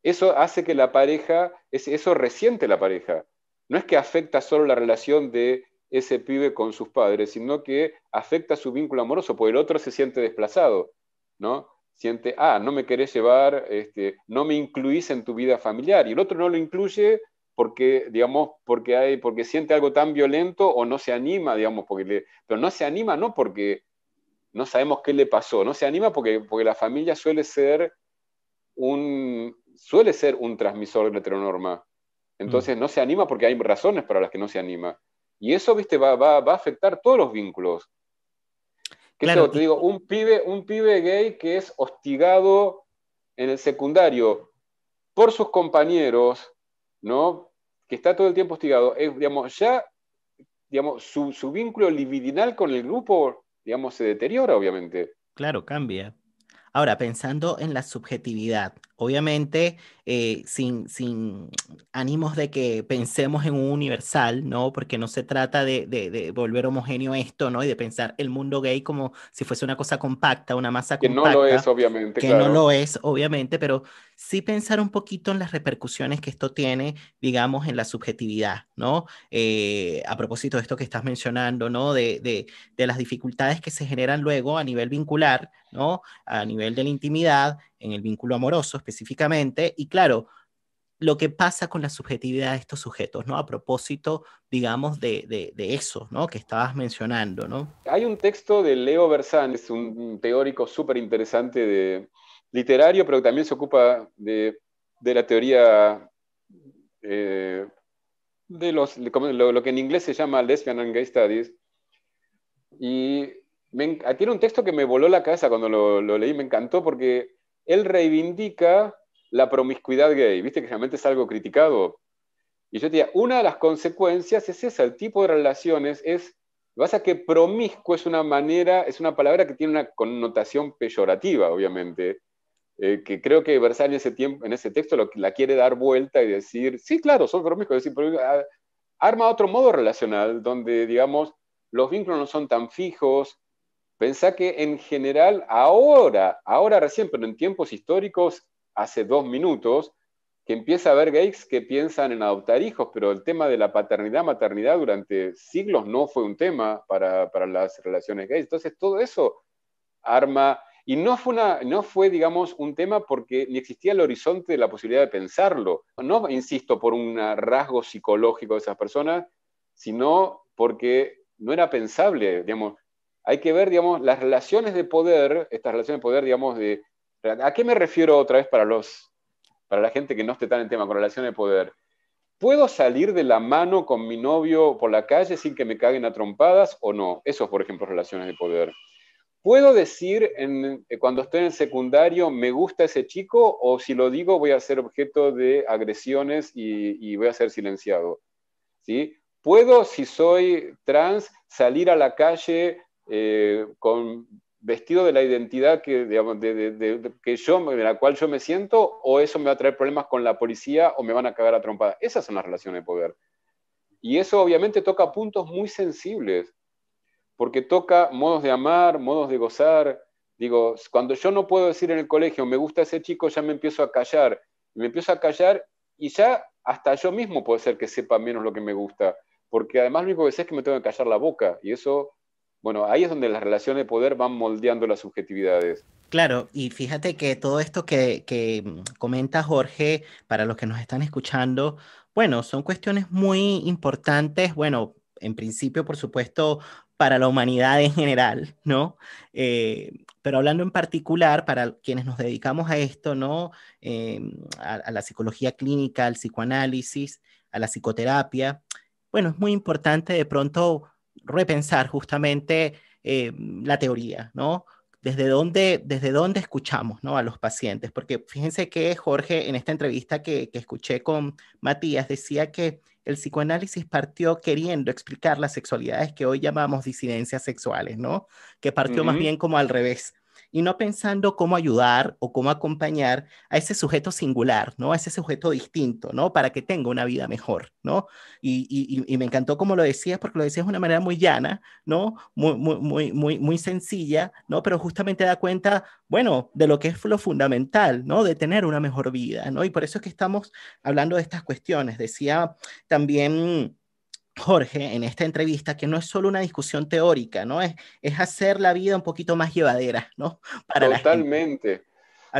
Eso hace que la pareja, eso resiente la pareja. No es que afecta solo la relación de ese pibe con sus padres, sino que afecta su vínculo amoroso, porque el otro se siente desplazado, ¿no? Siente, ah, no me querés llevar, este, no me incluís en tu vida familiar, y el otro no lo incluye porque, digamos, porque, hay, porque siente algo tan violento o no se anima, digamos, porque pero no se anima no porque no sabemos qué le pasó, no se anima porque, porque la familia suele ser un, suele ser un transmisor de heteronorma. Entonces mm. no se anima porque hay razones para las que no se anima. Y eso, viste, va, a afectar todos los vínculos. claro. te digo, un pibe, un pibe gay que es hostigado en el secundario por sus compañeros, ¿no? que está todo el tiempo hostigado, es, digamos, ya digamos, su, vínculo libidinal con el grupo, digamos, se deteriora, obviamente. Claro, cambia. Ahora, pensando en la subjetividad, obviamente eh, sin, sin ánimos de que pensemos en un universal, ¿no? Porque no se trata de, volver homogéneo esto, ¿no? Y de pensar el mundo gay como si fuese una cosa compacta, una masa que compacta. Que no lo es, obviamente. Que no lo es, obviamente, pero sí pensar un poquito en las repercusiones que esto tiene, digamos, en la subjetividad, ¿no? Eh, a propósito de esto que estás mencionando, ¿no? De, de las dificultades que se generan luego a nivel vincular, ¿no? A nivel de la intimidad, en el vínculo amoroso específicamente, y claro, lo que pasa con la subjetividad de estos sujetos, ¿no? A propósito, digamos, de, eso, ¿no? Que estabas mencionando, ¿no? Hay un texto de Leo es un teórico súper interesante de literario, pero que también se ocupa de, la teoría eh, de los, lo, que en inglés se llama Lesbian and Gay Studies. Y me, tiene un texto que me voló la casa cuando lo leí, me encantó porque él reivindica la promiscuidad gay, viste que realmente es algo criticado. Y yo te diría, una de las consecuencias es esa, el tipo de relaciones es, vas a que promiscuo es una manera, es una palabra que tiene una connotación peyorativa, obviamente, eh, que creo que Versailles en ese, tiempo, en ese texto lo, la quiere dar vuelta y decir, sí, claro, son promiscuos, decir, ah, arma otro modo relacional donde, digamos, los vínculos no son tan fijos, Pensá que en general ahora, ahora recién, pero en tiempos históricos, hace dos minutos, que empieza a haber gays que piensan en adoptar hijos, pero el tema de la paternidad, maternidad durante siglos no fue un tema para, las relaciones gays. Entonces todo eso arma, y no fue, una, no fue, digamos, un tema porque ni existía el horizonte de la posibilidad de pensarlo. No, insisto, por un rasgo psicológico de esas personas, sino porque no era pensable, digamos, hay que ver, digamos, las relaciones de poder, estas relaciones de poder, digamos, de... ¿A qué me refiero otra vez para, los, para la gente que no esté tan en tema con relaciones de poder? ¿Puedo salir de la mano con mi novio por la calle sin que me caguen a trompadas o no? Eso, por ejemplo, relaciones de poder. ¿Puedo decir eh, cuando estoy en el secundario, me gusta ese chico? ¿O si lo digo, voy a ser objeto de agresiones y, voy a ser silenciado? ¿Sí? ¿Puedo, si soy trans, salir a la calle eh, con, vestido de la identidad que, de, que yo, la cual yo me siento, o eso me va a traer problemas con la policía o me van a cagar a trompada. Esas son las relaciones de poder. Y eso obviamente toca puntos muy sensibles, porque toca modos de amar, modos de gozar. Digo, cuando yo no puedo decir en el colegio, me gusta ese chico, ya me empiezo a callar. Me empiezo a callar y ya hasta yo mismo puede ser que sepa menos lo que me gusta, porque además lo único que sé es que me tengo que callar la boca y eso bueno, ahí es donde las relaciones de poder van moldeando las subjetividades. Claro, y fíjate que todo esto que, que mm, comenta Jorge, para los que nos están escuchando, bueno, son cuestiones muy importantes, bueno, en principio, por supuesto, para la humanidad en general, ¿no? Eh, pero hablando en particular para quienes nos dedicamos a esto, ¿no? Em, a, a, la psicología clínica, al psicoanálisis, a la psicoterapia, bueno, es muy importante de pronto repensar justamente eh, la teoría, ¿no? Desde dónde, desde escuchamos ¿no? a los pacientes, porque fíjense que Jorge en esta entrevista que, escuché con Matías decía que el psicoanálisis partió queriendo explicar las sexualidades que hoy llamamos disidencias sexuales, ¿no? Que partió más bien como al revés, y no pensando cómo ayudar o cómo acompañar a ese sujeto singular, ¿no? A ese sujeto distinto, ¿no? Para que tenga una vida mejor, ¿no? Y, me encantó como lo decías, porque lo decías de una manera muy llana, ¿no? Muy, muy, muy, muy, sencilla, ¿no? Pero justamente da cuenta, bueno, de lo que es lo fundamental, ¿no? De tener una mejor vida, ¿no? Y por eso es que estamos hablando de estas cuestiones. Decía también Jorge en esta entrevista que no es solo una discusión teórica, ¿no? Es, es hacer la vida un poquito más llevadera, ¿no? Totalmente.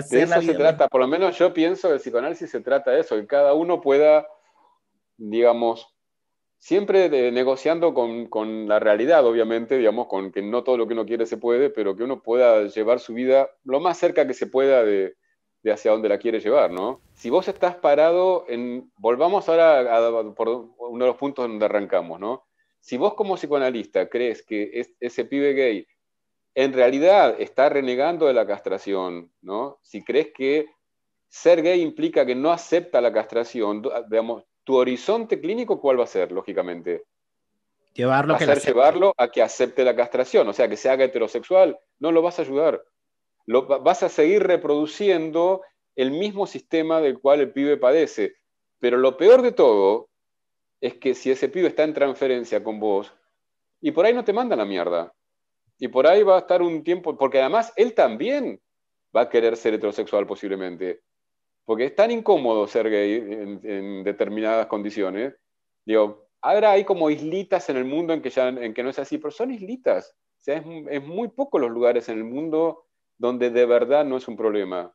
de eso se trata, por lo menos yo pienso que el psicoanálisis se trata de eso, que cada uno pueda, digamos, siempre negociando con, con, la realidad, obviamente, digamos, con que no todo lo que uno quiere se puede, pero que uno pueda llevar su vida lo más cerca que se pueda de, de hacia dónde la quiere llevar, ¿no? Si vos estás parado en, volvamos ahora a, por uno de los puntos donde arrancamos, ¿no? Si vos como psicoanalista crees que ese pibe gay en realidad está renegando de la castración, ¿no? Si crees que ser gay implica que no acepta la castración, digamos, tu horizonte clínico, ¿cuál va a ser, lógicamente? llevarlo a que acepte la castración, o sea, que se haga heterosexual, no lo vas a ayudar lo, vas a seguir reproduciendo el mismo sistema del cual el pibe padece. Pero lo peor de todo es que si ese pibe está en transferencia con vos, y por ahí no te manda la mierda. Y por ahí va a estar un tiempo, porque además él también va a querer ser heterosexual posiblemente. Porque es tan incómodo ser gay en, determinadas condiciones. Digo, ahora hay como islitas en el mundo en que, ya, en que no es así, pero son islitas. O sea, es, es muy poco los lugares en el mundo donde de verdad no es un problema.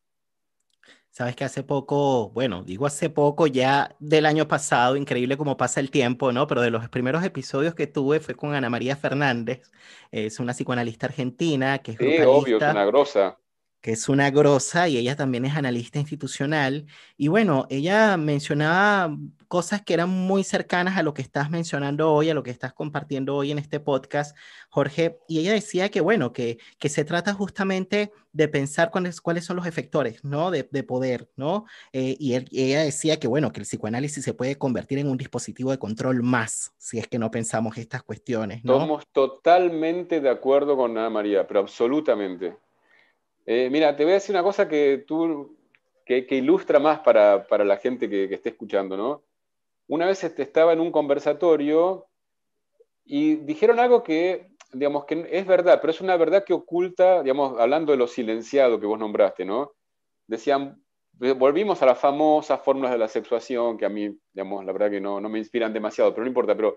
Sabes que hace poco, bueno, digo hace poco ya del año pasado, increíble como pasa el tiempo, ¿no? Pero de los primeros episodios que tuve fue con Ana María Fernández, es una psicoanalista argentina que es... Sí, obvio, es una grosa que es una grosa y ella también es analista institucional. Y bueno, ella mencionaba cosas que eran muy cercanas a lo que estás mencionando hoy, a lo que estás compartiendo hoy en este podcast, Jorge, y ella decía que, bueno, que, que se trata justamente de pensar cuáles, cuáles son los efectores, ¿no? De, de poder, ¿no? Eh, y, ella decía que, bueno, que el psicoanálisis se puede convertir en un dispositivo de control más, si es que no pensamos estas cuestiones, ¿no? Estamos totalmente de acuerdo con Ana María, pero absolutamente. Eh, mira, te voy a decir una cosa que tú que, ilustra más para, para la gente que, que, esté escuchando, ¿no? una vez este, estaba en un conversatorio y dijeron algo que, digamos, que es verdad, pero es una verdad que oculta, digamos, hablando de lo silenciado que vos nombraste, ¿no? Decían, eh, volvimos a las famosas fórmulas de la sexuación, que a mí, digamos, la verdad que no, me inspiran demasiado, pero no importa, pero...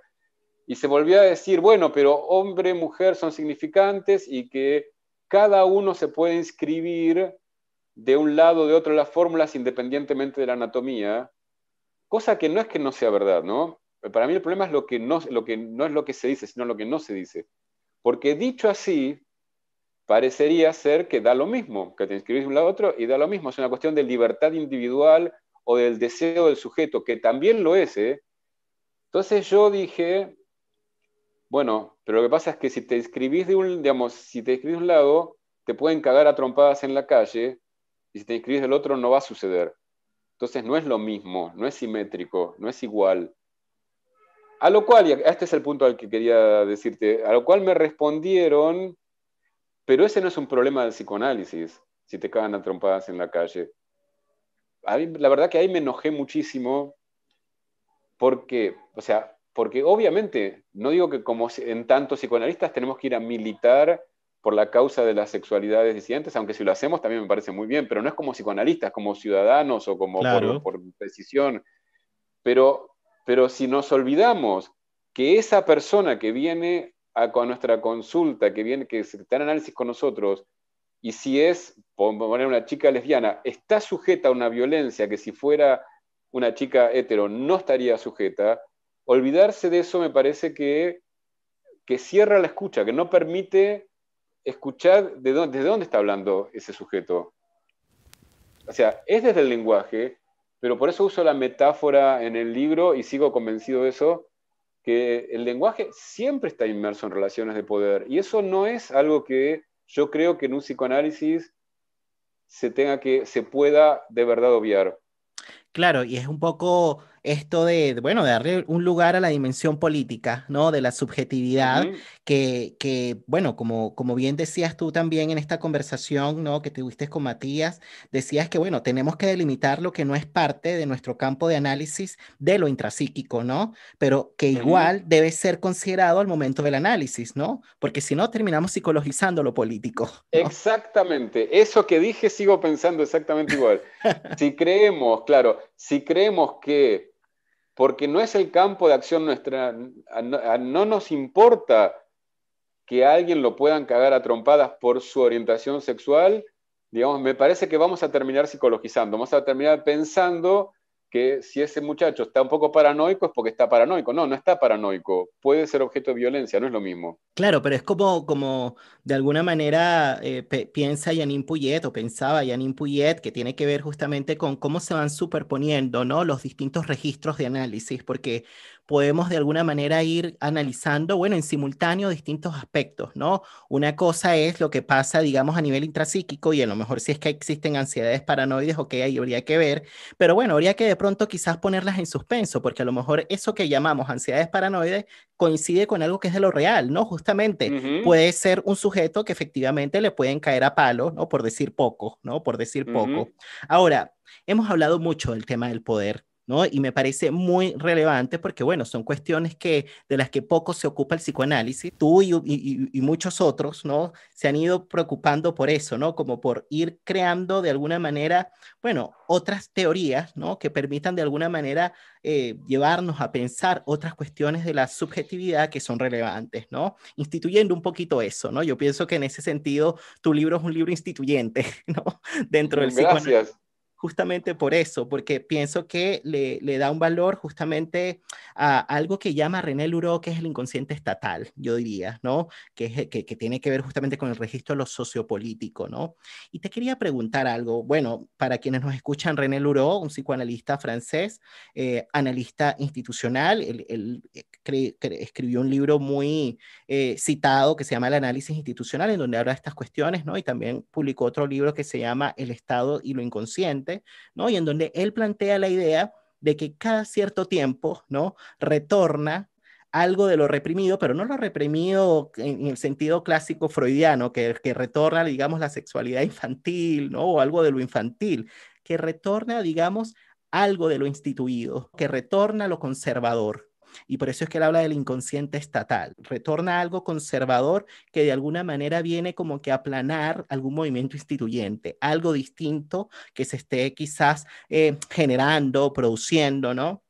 Y se volvió a decir, bueno, pero hombre, mujer son significantes y que cada uno se puede inscribir de un lado o de otro las fórmulas independientemente de la anatomía. Cosa que no es que no sea verdad, ¿no? Para mí el problema es lo que no, es lo que se dice, sino lo que no se dice. Porque dicho así, parecería ser que da lo mismo, que te inscribís de un lado a otro y da lo mismo. Es una cuestión de libertad individual o del deseo del sujeto, que también lo es. ¿eh? Entonces yo dije, bueno, pero lo que pasa es que si te inscribís de un, digamos, si te inscribís de un lado, te pueden cagar a trompadas en la calle, y si te inscribís del otro no va a suceder. Entonces no es lo mismo, no es simétrico, no es igual. A lo cual, y este es el punto al que quería decirte, a lo cual me respondieron, pero ese no es un problema del psicoanálisis, si te cagan a trompadas en la calle. la verdad que ahí me enojé muchísimo, porque, o sea, porque obviamente, no digo que como en tantos psicoanalistas tenemos que ir a militar por la causa de las sexualidades disidentes, aunque si lo hacemos también me parece muy bien, pero no es como psicoanalistas, como ciudadanos o como por, precisión. decisión. Pero, pero si nos olvidamos que esa persona que viene a, con nuestra consulta, que viene, que está en análisis con nosotros, y si es, por poner una chica lesbiana, está sujeta a una violencia que si fuera una chica hetero no estaría sujeta, olvidarse de eso me parece que, que cierra la escucha, que no permite escuchar de dónde, dónde está hablando ese sujeto. O sea, es desde el lenguaje, pero por eso uso la metáfora en el libro y sigo convencido de eso, que el lenguaje siempre está inmerso en relaciones de poder. Y eso no es algo que yo creo que en un psicoanálisis se tenga que, se pueda de verdad obviar. Claro, y es un poco esto de, bueno, de darle un lugar a la dimensión política, ¿no? De la subjetividad, que, que, bueno, como, como bien decías tú también en esta conversación, ¿no? Que tuviste con Matías, decías que, bueno, tenemos que delimitar lo que no es parte de nuestro campo de análisis de lo intrapsíquico, ¿no? Pero que igual debe ser considerado al momento del análisis, ¿no? Porque si no, terminamos psicologizando lo político. Exactamente, eso que dije sigo pensando exactamente igual. si creemos, claro, si creemos que porque no es el campo de acción nuestra, no, nos importa que a alguien lo puedan cagar a trompadas por su orientación sexual, digamos, me parece que vamos a terminar psicologizando, vamos a terminar pensando que si ese muchacho está un poco paranoico es porque está paranoico. No, no está paranoico. Puede ser objeto de violencia, no es lo mismo. Claro, pero es como, como de alguna manera eh, piensa Janine Puyet o pensaba Janine Puyet, que tiene que ver justamente con cómo se van superponiendo ¿no? los distintos registros de análisis, porque podemos de alguna manera ir analizando, bueno, en simultáneo distintos aspectos, ¿no? Una cosa es lo que pasa, digamos, a nivel intrapsíquico y a lo mejor si es que existen ansiedades paranoides, ok, ahí habría que ver, pero bueno, habría que de pronto quizás ponerlas en suspenso, porque a lo mejor eso que llamamos ansiedades paranoides coincide con algo que es de lo real, ¿no? Justamente puede ser un sujeto que efectivamente le pueden caer a palo, ¿no? Por decir poco, ¿no? Por decir poco. Ahora, hemos hablado mucho del tema del poder y me parece muy relevante porque, bueno, son cuestiones que, de las que poco se ocupa el psicoanálisis. Tú y, muchos otros, ¿no? Se han ido preocupando por eso, ¿no? Como por ir creando de alguna manera, bueno, otras teorías, ¿no? Que permitan de alguna manera eh, llevarnos a pensar otras cuestiones de la subjetividad que son relevantes, ¿no? Instituyendo un poquito eso, ¿no? Yo pienso que en ese sentido tu libro es un libro instituyente, ¿no? Dentro del Psicoanálisis justamente por eso, porque pienso que le, da un valor justamente a algo que llama René Luro, que es el inconsciente estatal, yo diría, ¿no? Que, tiene que ver justamente con el registro de lo sociopolítico, ¿no? Y te quería preguntar algo, bueno, para quienes nos escuchan, René Luro, un psicoanalista francés, eh, analista institucional, él, eh, escribió un libro muy eh, citado que se llama El análisis institucional, en donde habla de estas cuestiones, ¿no? Y también publicó otro libro que se llama El Estado y lo inconsciente y en donde él plantea la idea de que cada cierto tiempo, ¿no? Retorna algo de lo reprimido, pero no lo reprimido en, el sentido clásico freudiano, que, que retorna, digamos, la sexualidad infantil, ¿no? O algo de lo infantil, que retorna, digamos, algo de lo instituido, que retorna lo conservador, y por eso es que él habla del inconsciente estatal. Retorna algo conservador que de alguna manera viene como que aplanar algún movimiento instituyente, algo distinto que se esté quizás eh, generando, produciendo, ¿no?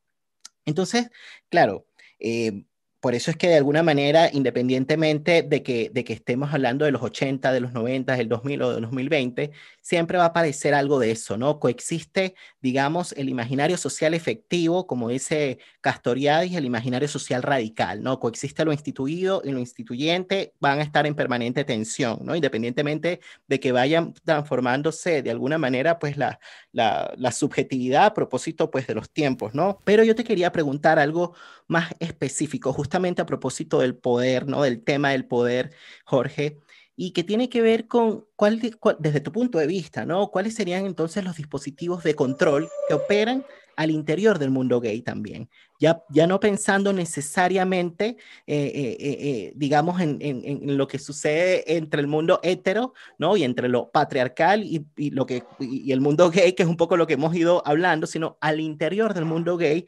Entonces, claro, eh, por eso es que de alguna manera, independientemente de que, de que estemos hablando de los 80, de los 90, del 2000 o del 2020, siempre va a aparecer algo de eso, ¿no? Coexiste, digamos, el imaginario social efectivo, como dice Castoriadis, el imaginario social radical, ¿no? Coexiste lo instituido y lo instituyente, van a estar en permanente tensión, ¿no? Independientemente de que vayan transformándose de alguna manera, pues, la, la, subjetividad a propósito, pues, de los tiempos, ¿no? Pero yo te quería preguntar algo más específico, justamente justamente a propósito del poder, ¿no? Del tema del poder, Jorge, y que tiene que ver con, cuál, desde tu punto de vista, ¿no? ¿Cuáles serían entonces los dispositivos de control que operan al interior del mundo gay también. Ya, ya no pensando necesariamente, eh, eh, eh, digamos, en, en, en, lo que sucede entre el mundo hetero, ¿no? Y entre lo patriarcal y, y lo que, y el mundo gay, que es un poco lo que hemos ido hablando, sino al interior del mundo gay,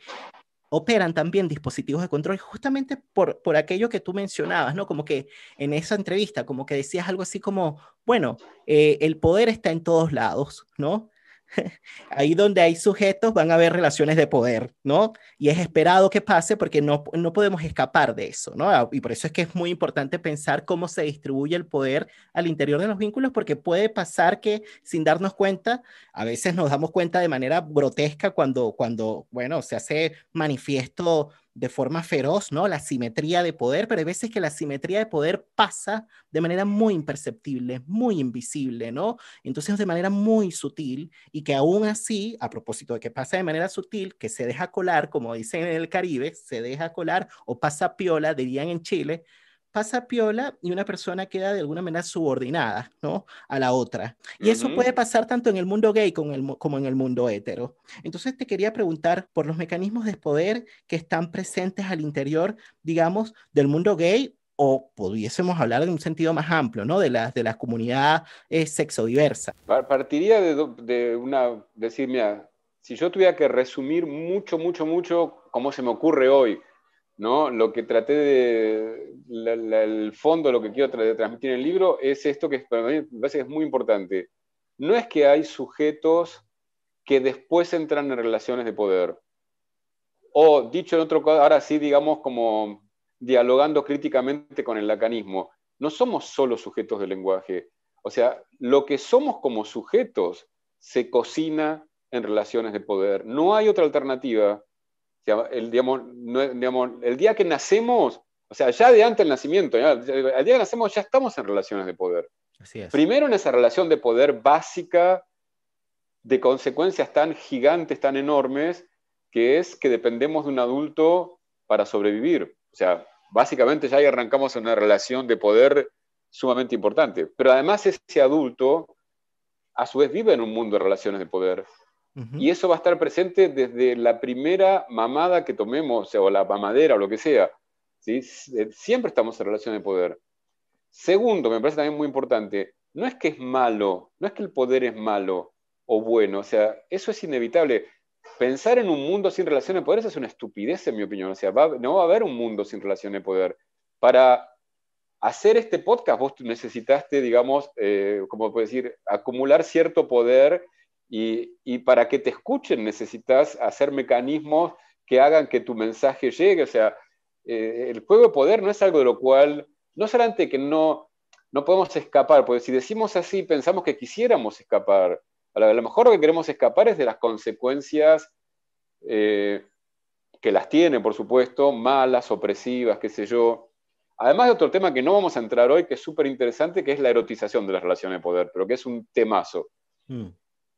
operan también dispositivos de control justamente por, por aquello que tú mencionabas, ¿no? Como que en esa entrevista, como que decías algo así como, bueno, eh, el poder está en todos lados, ¿no? Ahí donde hay sujetos van a haber relaciones de poder, ¿no? Y es esperado que pase porque no, no podemos escapar de eso, ¿no? Ah, y por eso es que es muy importante pensar cómo se distribuye el poder al interior de los vínculos, porque puede pasar que sin darnos cuenta, a veces nos damos cuenta de manera grotesca cuando, cuando bueno, se hace manifiesto de forma feroz, ¿no? La simetría de poder, pero hay veces que la simetría de poder pasa de manera muy imperceptible, muy invisible, ¿no? Entonces de manera muy sutil y que aún así, a propósito de que pasa de manera sutil, que se deja colar, como dicen en el Caribe, se deja colar o pasa piola, dirían en Chile, pasa piola y una persona queda de alguna manera subordinada, ¿no? A la otra. Y eso puede pasar tanto en el mundo gay como en el, mundo hetero. Entonces te quería preguntar por los mecanismos de poder que están presentes al interior, digamos, del mundo gay o pudiésemos hablar en un sentido más amplio, ¿no? De las de la comunidad eh, sexodiversa. Partiría de, de una, decirme si yo tuviera que resumir mucho, mucho, mucho cómo se me ocurre hoy, ¿no? Lo que traté de, el fondo, lo que quiero transmitir en el libro es esto que para mí me parece es muy importante. No es que hay sujetos que después entran en relaciones de poder. O dicho en otro ahora sí, digamos, como dialogando críticamente con el lacanismo, no somos solo sujetos del lenguaje. O sea, lo que somos como sujetos se cocina en relaciones de poder. No hay otra alternativa el, día que nacemos, o sea, ya de antes del nacimiento, día que nacemos ya estamos en relaciones de poder. Primero en esa relación de poder básica, de consecuencias tan gigantes, tan enormes, que es que dependemos de un adulto para sobrevivir. O sea, básicamente ya arrancamos en una relación de poder sumamente importante. Pero además ese adulto, a su vez, vive en un mundo de relaciones de poder y eso va a estar presente desde la primera mamada que tomemos, o, la mamadera o lo que sea. Siempre estamos en relación de poder. Segundo, me parece también muy importante, no es que es malo, no es que el poder es malo o bueno, o sea, eso es inevitable. Pensar en un mundo sin relación de poder eso es una estupidez, en mi opinión. O sea, no va a haber un mundo sin relación de poder. Para hacer este podcast vos necesitaste, digamos, eh, como puedo decir, acumular cierto poder y, para que te escuchen necesitas hacer mecanismos que hagan que tu mensaje llegue. O sea, eh, el juego de poder no es algo de lo cual, no solamente que no, no podemos escapar, porque si decimos así, pensamos que quisiéramos escapar. A lo mejor lo que queremos escapar es de las consecuencias eh, que las tiene, por supuesto, malas, opresivas, qué sé yo. Además de otro tema que no vamos a entrar hoy, que es súper interesante, que es la erotización de las relaciones de poder, pero que es un temazo. Hmm.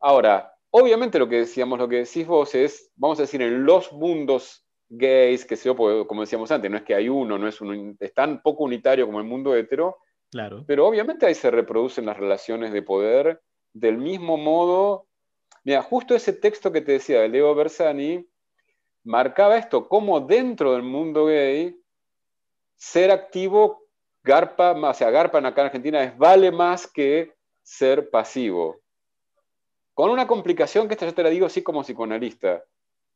Ahora, obviamente lo que decíamos, lo que decís vos es, vamos a decir, en los mundos gays, que se, pues, como decíamos antes, no es que hay uno, no es, tan poco unitario como el mundo hetero, claro. pero obviamente ahí se reproducen las relaciones de poder del mismo modo. Mira, justo ese texto que te decía de Leo Bersani marcaba esto, como dentro del mundo gay, ser activo garpa, o sea, garpa acá en Argentina es vale más que ser pasivo. Con una complicación que esta yo te la digo así como psicoanalista,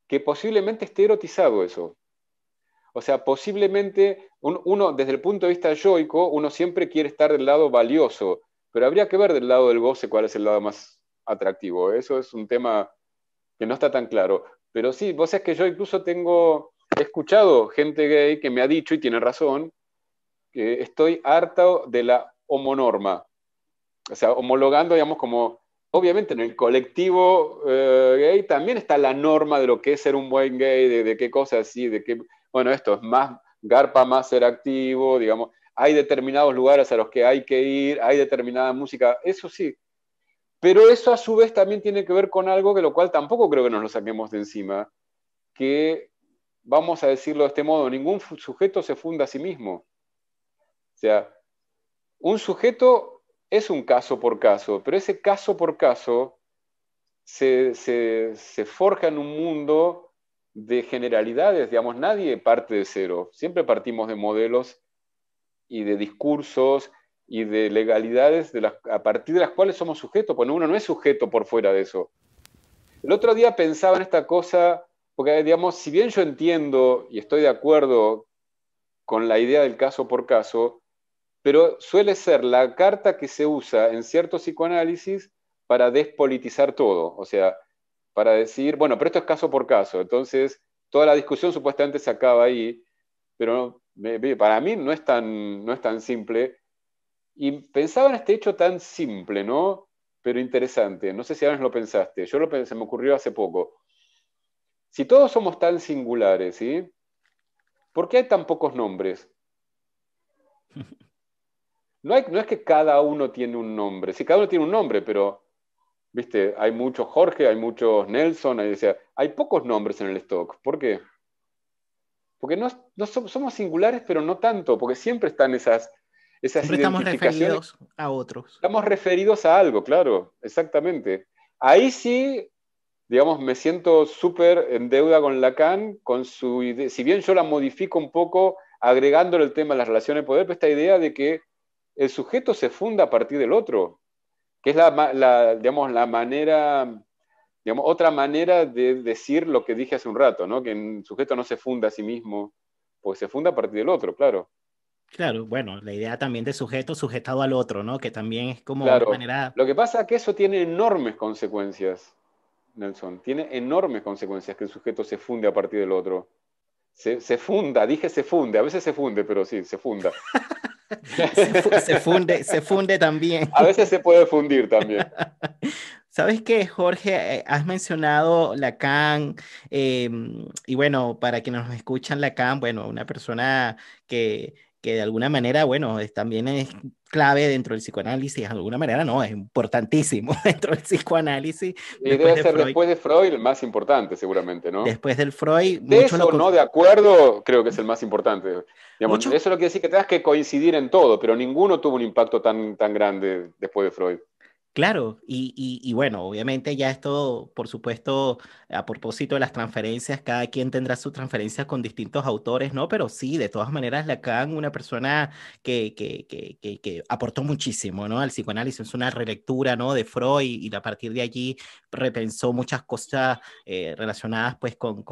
que posiblemente esté erotizado eso. O sea, posiblemente uno, desde el punto de vista yoico, uno siempre quiere estar del lado valioso, pero habría que ver del lado del goce cuál es el lado más atractivo. Eso es un tema que no está tan claro. Pero sí, vos es que yo incluso tengo, he escuchado gente gay que me ha dicho, y tiene razón, que estoy harta de la homonorma. O sea, homologando, digamos, como obviamente en el colectivo eh, gay también está la norma de lo que es ser un buen gay, de, qué cosas así, de qué, bueno, esto es más garpa, más ser activo, digamos, hay determinados lugares a los que hay que ir, hay determinada música, eso sí. Pero eso a su vez también tiene que ver con algo que lo cual tampoco creo que nos lo saquemos de encima, que vamos a decirlo de este modo, ningún sujeto se funda a sí mismo. O sea, un sujeto es un caso por caso, pero ese caso por caso se, se, forja en un mundo de generalidades, digamos, nadie parte de cero, siempre partimos de modelos y de discursos y de legalidades de las, a partir de las cuales somos sujetos, porque uno no es sujeto por fuera de eso. El otro día pensaba en esta cosa, porque digamos, si bien yo entiendo y estoy de acuerdo con la idea del caso por caso, pero suele ser la carta que se usa en cierto psicoanálisis para despolitizar todo, o sea, para decir, bueno, pero esto es caso por caso, entonces toda la discusión supuestamente se acaba ahí, pero para mí no es, tan, no es tan simple. Y pensaba en este hecho tan simple, ¿no? Pero interesante, no sé si antes lo pensaste, yo lo pensé, me ocurrió hace poco. Si todos somos tan singulares, ¿sí? ¿Por qué hay tan pocos nombres? No, es que cada uno tiene un nombre, sí, cada uno tiene un nombre, pero, viste, hay muchos Jorge, hay muchos Nelson, hay, hay pocos nombres en el stock. ¿Por qué? Porque no, somos, singulares, pero no tanto, porque siempre están esas, esas estamos referidos a otros. Estamos referidos a algo, claro, exactamente. Ahí sí, digamos, me siento súper en deuda con Lacan, con su idea, si bien yo la modifico un poco agregándole el tema de las relaciones de poder, pero esta idea de que el sujeto se funda a partir del otro, que es la, digamos, la manera, digamos, otra manera de decir lo que dije hace un rato, ¿no? que el sujeto no se funda a sí mismo, pues se funda a partir del otro, claro. Claro, bueno, la idea también de sujeto sujetado al otro, ¿no? Que también es como una manera... Lo que pasa es que eso tiene enormes consecuencias, Nelson. Tiene enormes consecuencias que el sujeto se funde a partir del otro. Se, funda, dije se funde, a veces se funde, pero sí, se funda. se, funde, se funde también. A veces se puede fundir también. ¿Sabes qué, Jorge? Eh, has mencionado Lacan, em, y bueno, para quienes nos escuchan, Lacan, bueno, una persona que que de alguna manera, bueno, también es clave dentro del psicoanálisis, de alguna manera no, es importantísimo dentro del psicoanálisis. Y debe de ser Freud. después de Freud el más importante seguramente, ¿no? Después del Freud... De eso, ¿no? De acuerdo, creo que es el más importante. Eso es lo que decir que tengas que coincidir en todo, pero ninguno tuvo un impacto tan, tan grande después de Freud. Claro, y, bueno, obviamente ya esto, por supuesto, a propósito de las transferencias, cada quien tendrá su transferencia con distintos autores, ¿no? Pero sí, de todas maneras, Lacan, una persona que, que, aportó muchísimo, ¿no? Al psicoanálisis, es una relectura, ¿no? De Freud y, a partir de allí repensó muchas cosas eh, relacionadas pues con,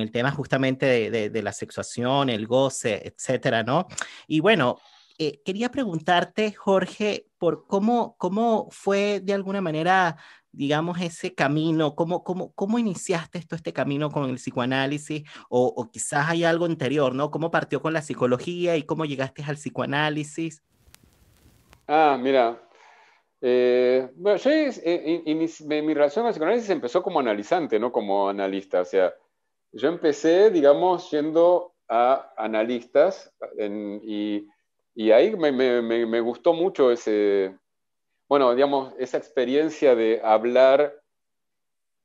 el tema justamente de, de la sexuación, el goce, etcétera, ¿no? Y bueno, eh, quería preguntarte, Jorge, por cómo, cómo fue de alguna manera, digamos, ese camino, cómo, cómo, cómo iniciaste esto este camino con el psicoanálisis, o, quizás hay algo anterior, ¿no? ¿Cómo partió con la psicología y cómo llegaste al psicoanálisis? Ah, mira. Eh, bueno, yo, mi, relación con el psicoanálisis empezó como analizante, no como analista. O sea, yo empecé, digamos, yendo a analistas y y ahí me, gustó mucho ese, bueno, digamos, esa experiencia de hablar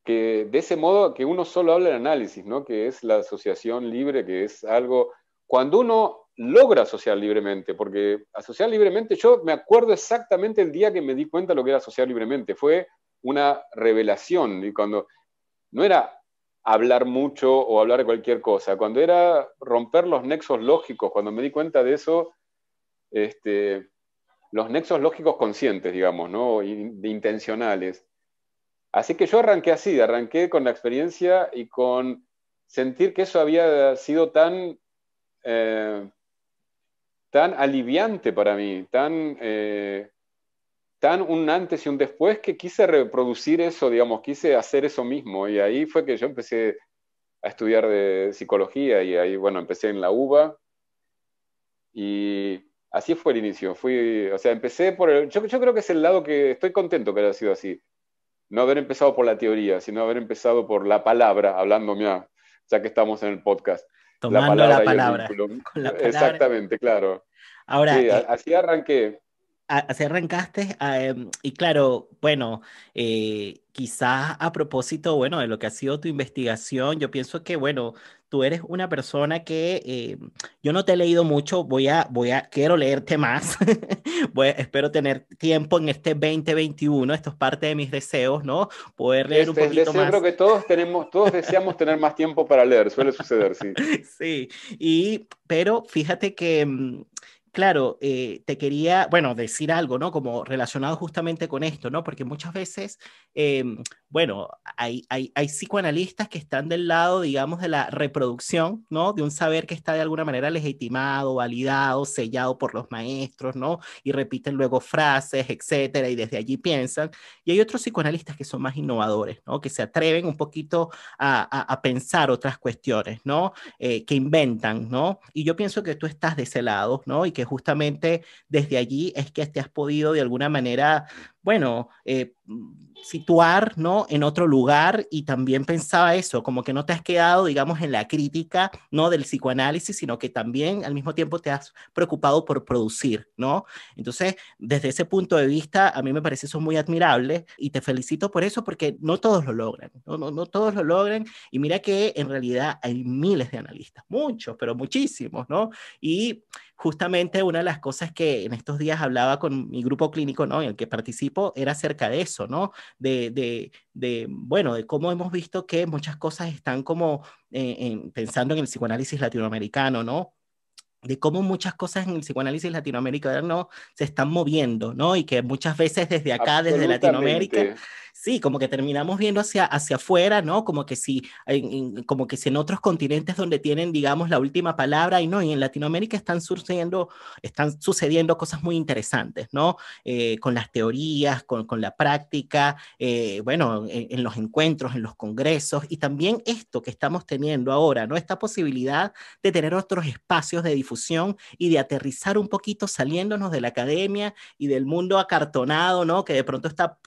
que de ese modo que uno solo habla el análisis, ¿no? Que es la asociación libre, que es algo cuando uno logra asociar libremente, porque asociar libremente, yo me acuerdo exactamente el día que me di cuenta de lo que era asociar libremente, fue una revelación y cuando no era hablar mucho o hablar cualquier cosa, cuando era romper los nexos lógicos, cuando me di cuenta de eso, este, los nexos lógicos conscientes, digamos, ¿no? intencionales. Así que yo arranqué así, arranqué con la experiencia y con sentir que eso había sido tan, eh, tan aliviante para mí, tan, eh, tan un antes y un después que quise reproducir eso, digamos, quise hacer eso mismo. Y ahí fue que yo empecé a estudiar de psicología y ahí, bueno, empecé en la UBA y así fue el inicio. Fui, o sea, empecé por el. Yo, creo que es el lado que estoy contento que haya sido así. No haber empezado por la teoría, sino haber empezado por la palabra, hablando ya, ya que estamos en el podcast. Tomando la palabra. Exactamente, claro. Ahora. Eh, así arranqué. Así arrancaste, ah, em, y claro, bueno, eh, quizás a propósito, bueno, de lo que ha sido tu investigación, yo pienso que, bueno, tú eres una persona que eh, yo no te he leído mucho, voy a, voy a, quiero leerte más, espero tener tiempo en este 2021, esto es parte de mis deseos, ¿no? Poder leer un este, poquito más. más. Creo que todos tenemos, todos deseamos tener más tiempo para leer, suele suceder, sí. sí, y, pero fíjate que... Mm, claro, eh, te quería, bueno, decir algo, ¿no? Como relacionado justamente con esto, ¿no? Porque muchas veces em, bueno, hay, hay, psicoanalistas que están del lado, digamos, de la reproducción, ¿no? De un saber que está de alguna manera legitimado, validado, sellado por los maestros, ¿no? Y repiten luego frases, etcétera, y desde allí piensan. Y hay otros psicoanalistas que son más innovadores, ¿no? Que se atreven un poquito a, pensar otras cuestiones, ¿no? Eh, que inventan, ¿no? Y yo pienso que tú estás de ese lado, ¿no? Y que justamente desde allí es que te has podido de alguna manera bueno, eh, situar, ¿no? En otro lugar y también pensaba eso, como que no te has quedado, digamos, en la crítica, ¿no? Del psicoanálisis, sino que también al mismo tiempo te has preocupado por producir, ¿no? Entonces, desde ese punto de vista, a mí me parece eso muy admirable y te felicito por eso porque no todos lo logran, no, no, todos lo logran y mira que en realidad hay miles de analistas, muchos, pero muchísimos, ¿no? Y justamente una de las cosas que en estos días hablaba con mi grupo clínico, ¿no? En el que participo, era acerca de eso, ¿no? De, de, bueno, de cómo hemos visto que muchas cosas están como eh, pensando en el psicoanálisis latinoamericano, ¿no? de cómo muchas cosas en el psicoanálisis latinoamericano se están moviendo, ¿no? Y que muchas veces desde acá, desde Latinoamérica, sí, como que terminamos viendo hacia, hacia afuera, ¿no? Como que, si, en, como que si en otros continentes donde tienen, digamos, la última palabra, y no, y en Latinoamérica están sucediendo, están sucediendo cosas muy interesantes, ¿no? Eh, con las teorías, con, con la práctica, eh, bueno, en, en, los encuentros, en los congresos, y también esto que estamos teniendo ahora, ¿no? Esta posibilidad de tener otros espacios de difusión y de aterrizar un poquito saliéndonos de la academia y del mundo acartonado, ¿no? Que de pronto está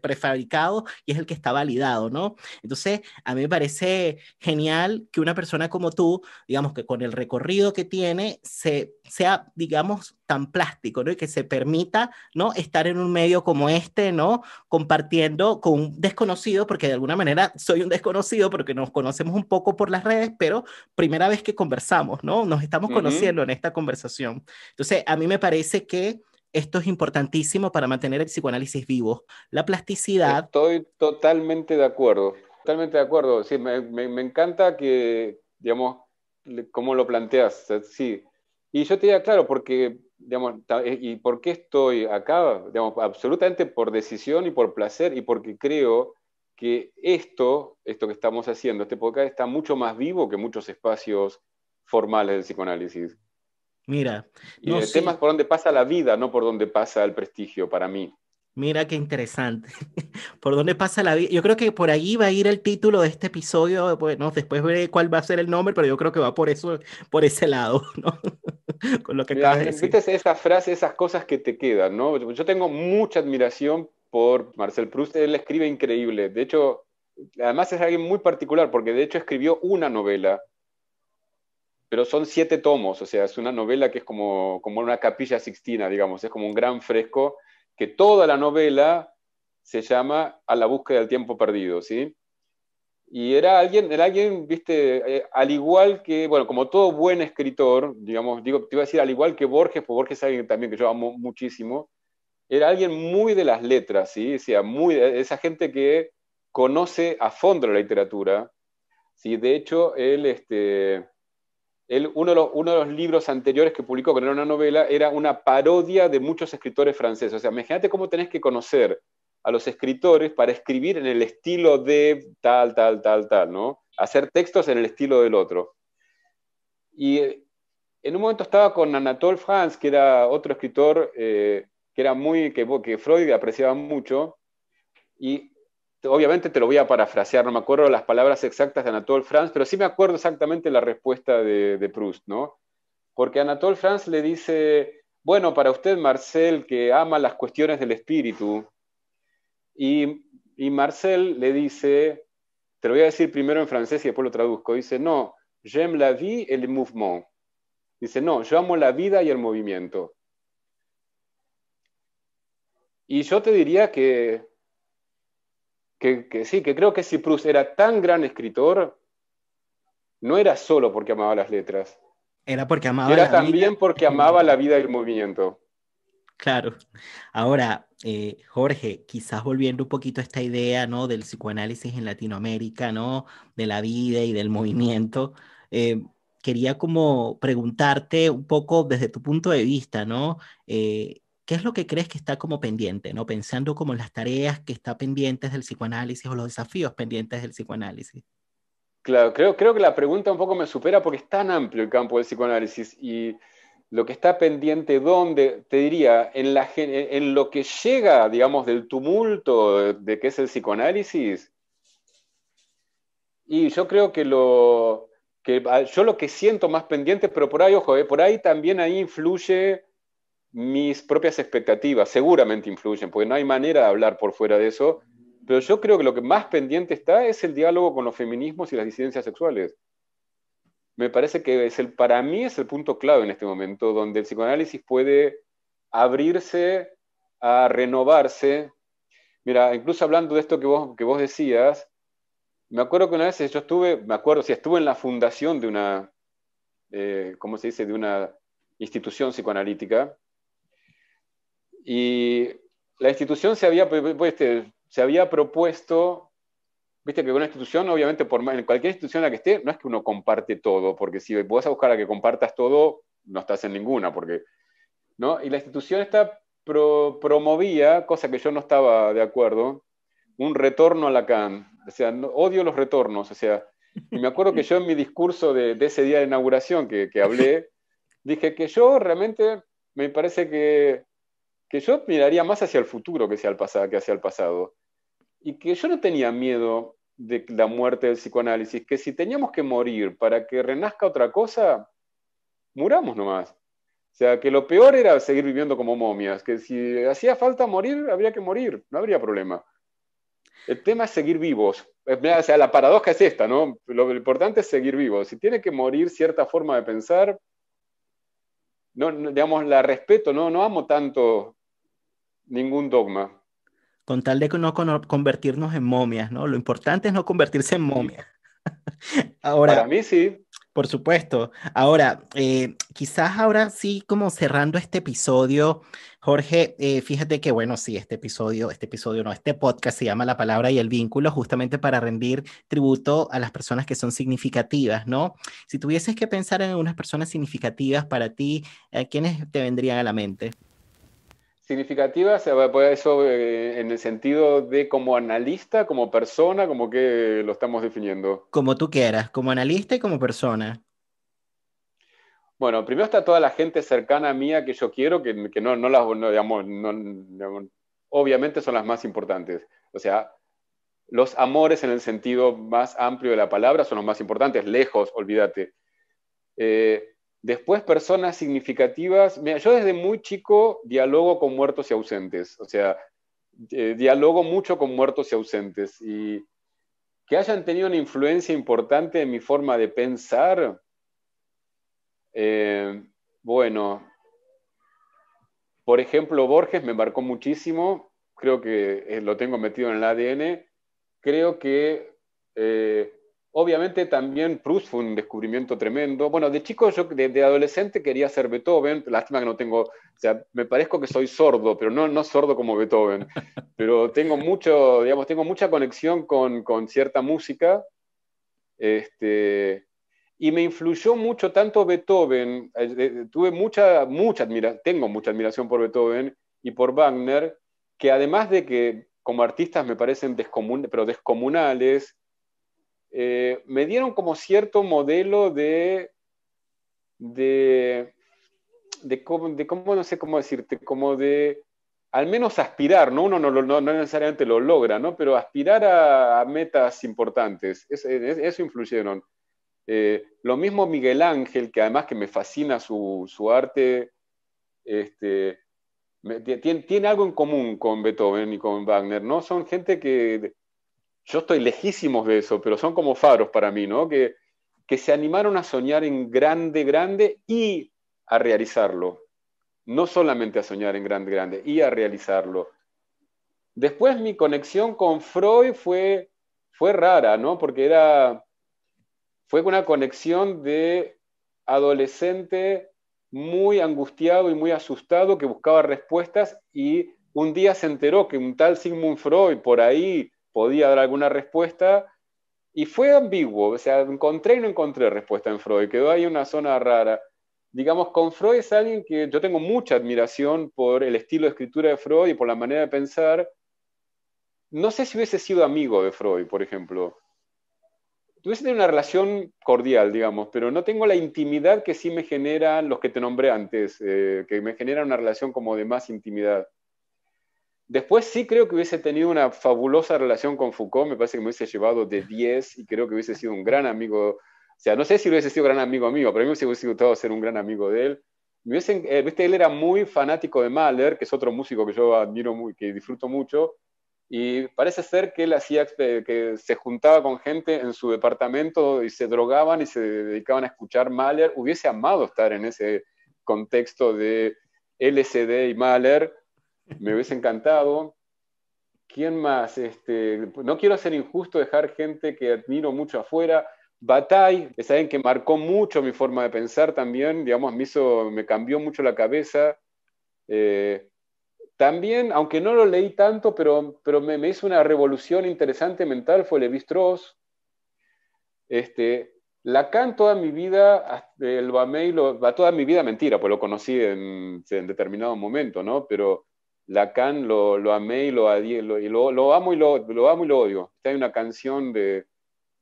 prefabricado y es el que está validado, ¿no? Entonces, a mí me parece genial que una persona como tú, digamos que con el recorrido que tiene, se sea, digamos, tan plástico, ¿no? Y que se permita, ¿no? Estar en un medio como este, ¿no? Compartiendo con un desconocido, porque de alguna manera soy un desconocido, porque nos conocemos un poco por las redes, pero primera vez que conversamos, ¿no? Nos estamos conociendo en esta conversación. Entonces, a mí me parece que esto es importantísimo para mantener el psicoanálisis vivo. La plasticidad. Estoy totalmente de acuerdo, totalmente de acuerdo. Sí, me, me encanta que, digamos, cómo lo planteas. Sí, y yo te digo claro, porque, eh, ¿y por qué estoy acá? absolutamente por decisión y por placer y porque creo que esto, esto que estamos haciendo, este podcast, está mucho más vivo que muchos espacios formales del psicoanálisis. Mira. el tema por donde pasa la vida, no por donde pasa el prestigio para mí. Mira qué interesante. ¿Por dónde pasa la vida? Yo creo que por ahí va a ir el título de este episodio. después veré cuál va a ser el nombre, pero yo creo que va por eso, por ese lado, ¿no? con lo que eh, esas frases, esas cosas que te quedan, ¿no? Yo tengo mucha admiración por Marcel Proust, él escribe increíble. De hecho, además es alguien muy particular, porque de hecho escribió una novela, pero son siete tomos, o sea, es una novela que es como, como una capilla sixtina, digamos, es como un gran fresco, que toda la novela se llama A la búsqueda del tiempo perdido, ¿sí? Y era alguien, alguien, viste, eh, al igual que, bueno, como todo buen escritor, digamos, digo, te iba a decir al igual que Borges, porque Borges es alguien también que yo amo muchísimo, era alguien muy de las letras, ¿sí? sea, muy, esa gente que conoce a fondo la literatura, ¿sí? De hecho, este, uno, de los, uno de los libros anteriores que publicó, que no era una novela, era una parodia de muchos escritores franceses. O sea, imagínate cómo tenés que conocer a los escritores para escribir en el estilo de tal, tal, tal, tal, ¿no? Hacer textos en el estilo del otro. Y eh, en un momento estaba con Anatole Franz, que era otro escritor eh, que, era muy, que, que Freud apreciaba mucho, y obviamente te lo voy a parafrasear, no me acuerdo las palabras exactas de Anatole Franz, pero sí me acuerdo exactamente la respuesta de, de Proust, ¿no? Porque Anatole Franz le dice, bueno, para usted, Marcel, que ama las cuestiones del espíritu, y, Marcel le dice, te lo voy a decir primero en francés y después lo traduzco, dice, no, j'aime la vie et le mouvement. Dice, no, yo amo la vida y el movimiento. Y yo te diría que, sí, que creo que si Proust era tan gran escritor, no era solo porque amaba las letras. Era porque amaba era también porque amaba la vida y el movimiento. Claro. Ahora, eh, Jorge, quizás volviendo un poquito a esta idea, ¿no? Del psicoanálisis en Latinoamérica, ¿no? De la vida y del movimiento. Eh, quería como preguntarte un poco desde tu punto de vista, ¿no? Eh, ¿Qué es lo que crees que está como pendiente, ¿no? Pensando como las tareas que está pendientes del psicoanálisis o los desafíos pendientes del psicoanálisis. Claro, creo, creo que la pregunta un poco me supera porque es tan amplio el campo del psicoanálisis y lo que está pendiente, ¿dónde? Te diría, en, la, en lo que llega, digamos, del tumulto de, que es el psicoanálisis. Y yo creo que lo, que ah, yo lo que siento más pendiente, pero por ahí, ojo, eh, por ahí también ahí influye mis propias expectativas, seguramente influyen, porque no hay manera de hablar por fuera de eso, pero yo creo que lo que más pendiente está es el diálogo con los feminismos y las disidencias sexuales me parece que es el, para mí es el punto clave en este momento, donde el psicoanálisis puede abrirse a renovarse. Mira, incluso hablando de esto que vos, decías, me acuerdo que una vez yo estuve, me acuerdo, si estuve en la fundación de una, eh, ¿cómo se dice?, de una institución psicoanalítica. Y la institución se había, pues, pues, este, se había propuesto Viste que una institución, obviamente, por, en cualquier institución en la que esté, no es que uno comparte todo, porque si vas a buscar a que compartas todo, no estás en ninguna, porque, ¿no? Y la institución esta promovía, cosa que yo no estaba de acuerdo, un retorno a Lacan. O sea, odio los retornos, o sea, y me acuerdo que yo en mi discurso de, ese día de inauguración que, hablé, dije que yo realmente me parece que yo miraría más hacia el futuro que hacia el pasado. Que hacia el pasado y que yo no tenía miedo de la muerte del psicoanálisis, que si teníamos que morir para que renazca otra cosa, muramos nomás. O sea, que lo peor era seguir viviendo como momias, que si hacía falta morir, habría que morir, no habría problema. El tema es seguir vivos. O sea, la paradoja es esta, ¿no? Lo importante es seguir vivos. Si tiene que morir cierta forma de pensar, no, digamos, la respeto, no, no amo tanto ningún dogma con tal de no convertirnos en momias, ¿no? Lo importante es no convertirse en momias. Ahora, Para mí sí. Por supuesto. Ahora, eh, quizás ahora sí, como cerrando este episodio, Jorge, eh, fíjate que bueno, sí, este episodio, este episodio no, este podcast se llama La Palabra y el Vínculo, justamente para rendir tributo a las personas que son significativas, ¿no? Si tuvieses que pensar en unas personas significativas para ti, ¿a quiénes te vendrían a la mente? significativa, se va a eso eh, en el sentido de como analista, como persona, como que lo estamos definiendo. Como tú quieras, como analista y como persona. Bueno, primero está toda la gente cercana a mía que yo quiero, que, no, las, obviamente son las más importantes. O sea, los amores en el sentido más amplio de la palabra son los más importantes, lejos, olvídate. Eh, Después, personas significativas. yo desde muy chico dialogo con muertos y ausentes, o sea, eh, dialogo mucho con muertos y ausentes. Y que hayan tenido una influencia importante en mi forma de pensar, eh, bueno, por ejemplo, Borges me marcó muchísimo, creo que eh, lo tengo metido en el ADN, creo que Obviamente también Proust fue un descubrimiento tremendo. Bueno, de chico yo de, adolescente quería ser Beethoven, lástima que no tengo, o sea, me parezco que soy sordo, pero no, no sordo como Beethoven, pero tengo mucho, digamos, tengo mucha conexión con, cierta música. Este, y me influyó mucho tanto Beethoven, eh, eh, tuve mucha, mucha admiración, tengo mucha admiración por Beethoven y por Wagner, que además de que como artistas me parecen descomun pero descomunales, eh, me dieron como cierto modelo de, de, de, de cómo, no sé cómo decirte, como de al menos aspirar, ¿no? Uno no, no, no necesariamente lo logra, ¿no? Pero aspirar a, metas importantes, eso influyeron. Eh, lo mismo Miguel Ángel, que además que me fascina su, su arte, este, tiene, tiene, algo en común con Beethoven y con Wagner, ¿no? Son gente que yo estoy lejísimos de eso, pero son como faros para mí, ¿no? Que, que se animaron a soñar en grande, grande y a realizarlo. No solamente a soñar en grande, grande, y a realizarlo. Después mi conexión con Freud fue, fue rara, ¿no? Porque era, fue una conexión de adolescente muy angustiado y muy asustado que buscaba respuestas y un día se enteró que un tal Sigmund Freud por ahí podía dar alguna respuesta y fue ambiguo, o sea, encontré y no encontré respuesta en Freud, quedó ahí una zona rara. Digamos, con Freud es alguien que yo tengo mucha admiración por el estilo de escritura de Freud y por la manera de pensar. No sé si hubiese sido amigo de Freud, por ejemplo. Hubiese tenido una relación cordial, digamos, pero no tengo la intimidad que sí me generan los que te nombré antes, eh, que me generan una relación como de más intimidad. Después sí creo que hubiese tenido una fabulosa relación con Foucault, me parece que me hubiese llevado de 10 y creo que hubiese sido un gran amigo, o sea, no sé si hubiese sido gran amigo mío, pero a mí me hubiese gustado ser un gran amigo de él. Me eh, viste, él era muy fanático de Mahler, que es otro músico que yo admiro, muy, que disfruto mucho, y parece ser que él hacía, eh, que se juntaba con gente en su departamento y se drogaban y se dedicaban a escuchar Mahler. Hubiese amado estar en ese contexto de LSD y Mahler me hubiese encantado. ¿Quién más? Este, no quiero ser injusto, dejar gente que admiro mucho afuera. Batay es que marcó mucho mi forma de pensar también, digamos, me, hizo, me cambió mucho la cabeza. Eh, también, aunque no lo leí tanto, pero, pero me, hizo una revolución interesante mental, fue Levi Strauss. Este, Lacan toda mi vida, el Bamey, lo, toda mi vida mentira, pues lo conocí en, en determinado momento, ¿no? Pero Lacan lo, amé y lo, lo, amo y lo, odio. Hay una canción de,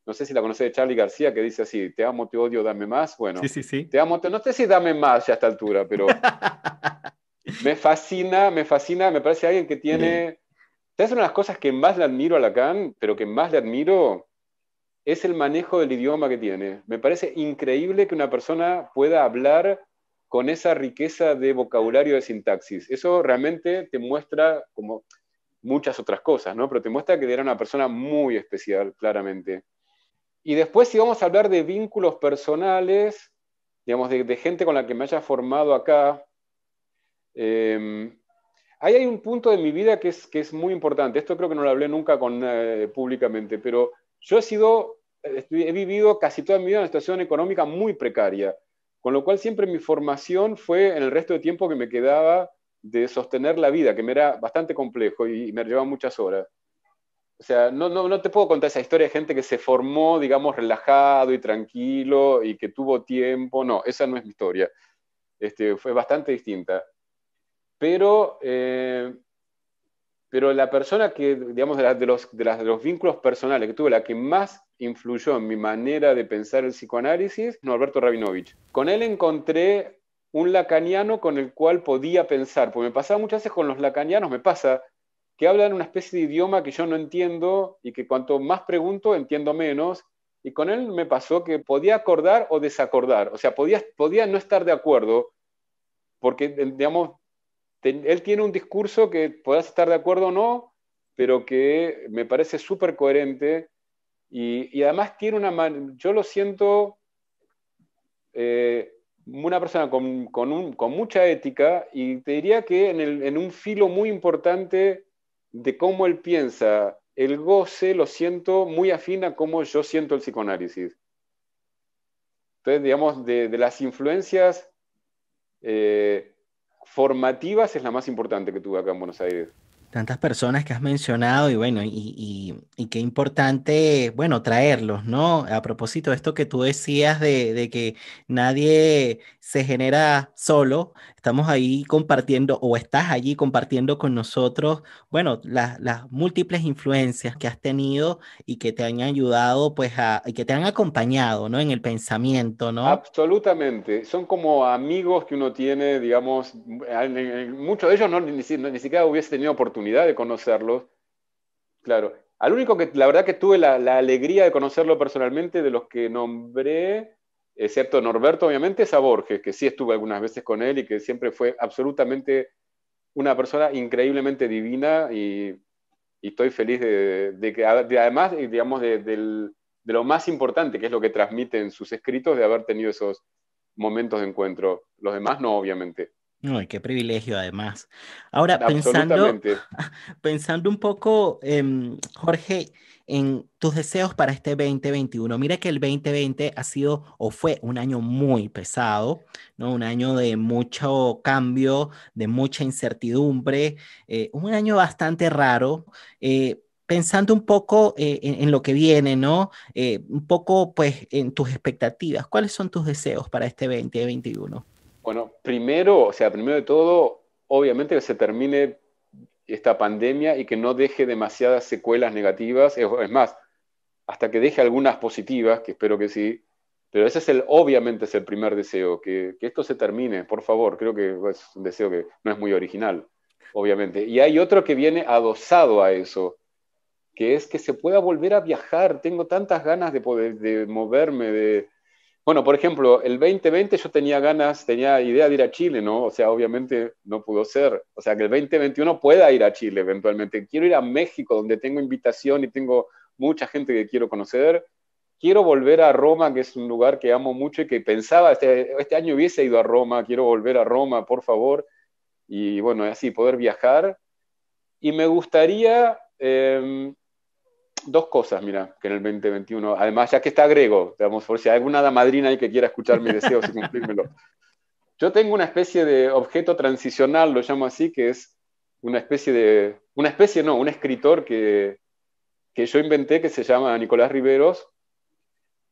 no sé si la conoces de Charlie García, que dice así, te amo, te odio, dame más. Bueno, sí, te amo, no sé si dame más ya a esta altura, pero me fascina, me fascina, me parece alguien que tiene... Es una de las cosas que más le admiro a Lacan, pero que más le admiro es el manejo del idioma que tiene. Me parece increíble que una persona pueda hablar con esa riqueza de vocabulario de sintaxis. Eso realmente te muestra como muchas otras cosas, ¿no? Pero te muestra que era una persona muy especial, claramente. Y después, si vamos a hablar de vínculos personales, digamos, de, gente con la que me haya formado acá, em, ahí hay un punto de mi vida que es, muy importante. Esto creo que no lo hablé nunca con, eh, públicamente, pero yo he sido, eh, he vivido casi toda mi vida en una situación económica muy precaria. Con lo cual siempre mi formación fue en el resto de tiempo que me quedaba de sostener la vida, que me era bastante complejo y, me llevaba muchas horas. O sea, no, te puedo contar esa historia de gente que se formó, digamos, relajado y tranquilo y que tuvo tiempo. No, esa no es mi historia. Este, fue bastante distinta. Pero, eh, pero la persona que, digamos, de, de, los, de los vínculos personales que tuve, la que más influyó en mi manera de pensar el psicoanálisis, Alberto Rabinovich. Con él encontré un lacaniano con el cual podía pensar, porque me pasaba muchas veces con los lacanianos, me pasa que hablan una especie de idioma que yo no entiendo y que cuanto más pregunto entiendo menos. Y con él me pasó que podía acordar o desacordar, o sea, podía, podía no estar de acuerdo, porque, digamos, él tiene un discurso que podrás estar de acuerdo o no, pero que me parece súper coherente y, además tiene una... Yo lo siento eh, una persona con, mucha ética y te diría que en, un filo muy importante de cómo él piensa, el goce lo siento muy afín a cómo yo siento el psicoanálisis. Entonces, digamos, de, las influencias eh, formativas es la más importante que tuve acá en Buenos Aires tantas personas que has mencionado y bueno, y, qué importante, bueno, traerlos, ¿no? A propósito de esto que tú decías de, que nadie se genera solo, estamos ahí compartiendo o estás allí compartiendo con nosotros, bueno, las, múltiples influencias que has tenido y que te han ayudado, pues, a, y que te han acompañado, ¿no? En el pensamiento, ¿no? Absolutamente, son como amigos que uno tiene, digamos, muchos de ellos no, ni, siquiera hubiese tenido oportunidad de conocerlos. Claro, al único que la verdad que tuve la, alegría de conocerlo personalmente de los que nombré, excepto Norberto obviamente, es a Borges, que sí estuve algunas veces con él y que siempre fue absolutamente una persona increíblemente divina y, estoy feliz de, que además, digamos, de, lo más importante, que es lo que transmiten sus escritos, de haber tenido esos momentos de encuentro. Los demás no, obviamente. Ay, qué privilegio además. Ahora, pensando, pensando un poco, em, Jorge, en tus deseos para este 2021. Mira que el 2020 ha sido o fue un año muy pesado, ¿no? Un año de mucho cambio, de mucha incertidumbre, eh, un año bastante raro. Eh, pensando un poco eh, en, en, lo que viene, ¿no? un poco, pues, en tus expectativas. ¿Cuáles son tus deseos para este 2021? Bueno, primero, o sea, primero de todo, obviamente que se termine esta pandemia y que no deje demasiadas secuelas negativas, es más, hasta que deje algunas positivas, que espero que sí, pero ese es el, obviamente es el primer deseo, que, que esto se termine, por favor, creo que es un deseo que no es muy original, obviamente. Y hay otro que viene adosado a eso, que es que se pueda volver a viajar, tengo tantas ganas de poder de moverme, de, bueno, por ejemplo, el 2020 yo tenía ganas, tenía idea de ir a Chile, ¿no? O sea, obviamente no pudo ser. O sea, que el 2021 pueda ir a Chile eventualmente. Quiero ir a México, donde tengo invitación y tengo mucha gente que quiero conocer. Quiero volver a Roma, que es un lugar que amo mucho y que pensaba, este, este año hubiese ido a Roma, quiero volver a Roma, por favor. Y bueno, así, poder viajar. Y me gustaría em, dos cosas, mira, que en el 2021, además, ya que está Grego, digamos, por si hay alguna damadrina ahí que quiera escuchar mis deseos y cumplírmelo. Yo tengo una especie de objeto transicional, lo llamo así, que es una especie de, una especie no, un escritor que, que yo inventé que se llama Nicolás Riveros,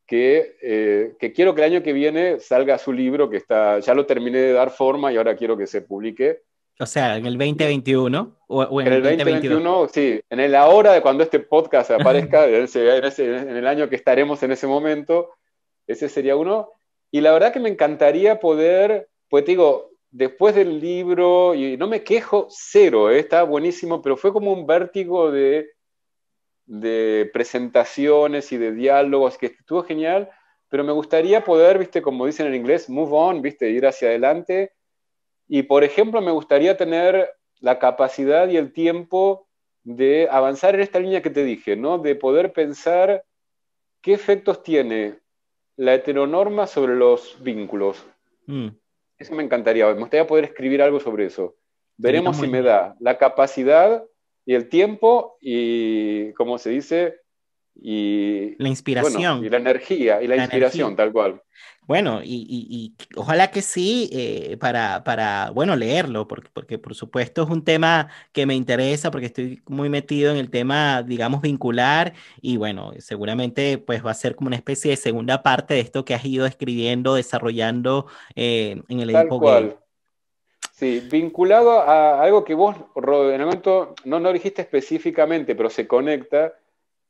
que, eh, que, quiero que el año que viene salga su libro, que está, ya lo terminé de dar forma y ahora quiero que se publique, o sea, en el 2021 o, en, el 2021, sí, en la hora de cuando este podcast aparezca, en, el año que estaremos en ese momento, ese sería uno. Y la verdad que me encantaría poder, pues te digo, después del libro, y no me quejo, cero, eh, está buenísimo, pero fue como un vértigo de, de presentaciones y de diálogos que estuvo genial, pero me gustaría poder, viste, como dicen en inglés, move on, viste, ir hacia adelante y, por ejemplo, me gustaría tener la capacidad y el tiempo de avanzar en esta línea que te dije, ¿no? De poder pensar qué efectos tiene la heteronorma sobre los vínculos. Mm. Eso me encantaría, me gustaría poder escribir algo sobre eso. Veremos si me da la capacidad y el tiempo y, como se dice, y... La inspiración. y la energía, y la, inspiración, tal cual. Bueno, y, ojalá que sí, eh, para, bueno, leerlo, porque, por supuesto es un tema que me interesa, porque estoy muy metido en el tema, digamos, vincular, y bueno, seguramente pues va a ser como una especie de segunda parte de esto que has ido escribiendo, desarrollando eh, en el Tal Sí, vinculado a algo que vos, en el momento, no, no dijiste específicamente, pero se conecta,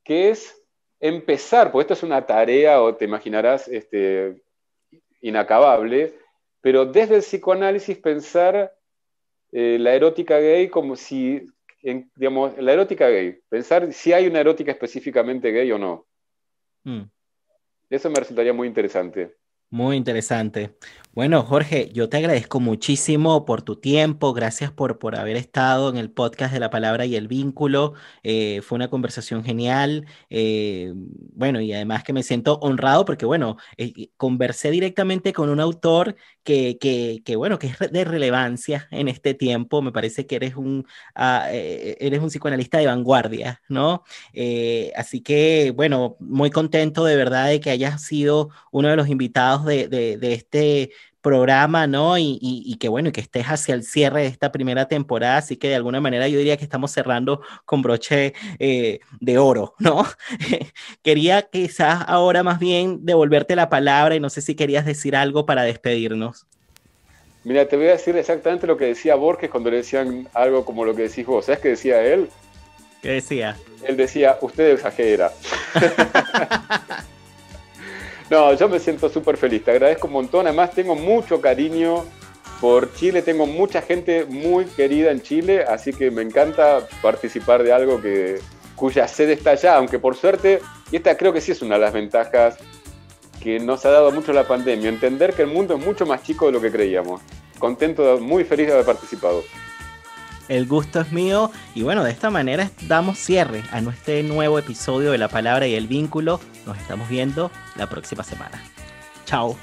que es empezar, porque esto es una tarea, o te imaginarás, este, inacabable, pero desde el psicoanálisis pensar eh, la erótica gay como si, digamos, la erótica gay, pensar si hay una erótica específicamente gay o no. Mm. Eso me resultaría muy interesante. Muy interesante. Bueno, Jorge, yo te agradezco muchísimo por tu tiempo, gracias por, por haber estado en el podcast de la palabra y el vínculo, eh, fue una conversación genial, eh, bueno, y además que me siento honrado porque, bueno, eh, conversé directamente con un autor que, que, que, bueno, que es de relevancia en este tiempo, me parece que eres un, ah, eres un psicoanalista de vanguardia, ¿no? así que, bueno, muy contento de verdad de que hayas sido uno de los invitados de, de este programa, ¿no? Y, que bueno, y que estés hacia el cierre de esta primera temporada, así que de alguna manera yo diría que estamos cerrando con broche eh, de oro, ¿no? Quería quizás ahora más bien devolverte la palabra y no sé si querías decir algo para despedirnos. Mira, te voy a decir exactamente lo que decía Borges cuando le decían algo como lo que decís vos. ¿Sabes qué decía él? ¿Qué decía? Él decía, usted exagera. No, yo me siento súper feliz, te agradezco un montón, además tengo mucho cariño por Chile, tengo mucha gente muy querida en Chile, así que me encanta participar de algo que, cuya sede está allá, aunque por suerte, y esta creo que sí es una de las ventajas que nos ha dado mucho la pandemia, entender que el mundo es mucho más chico de lo que creíamos. Contento, muy feliz de haber participado. El gusto es mío. Y bueno, de esta manera damos cierre a nuestro nuevo episodio de La Palabra y el Vínculo. Nos estamos viendo la próxima semana. Chao.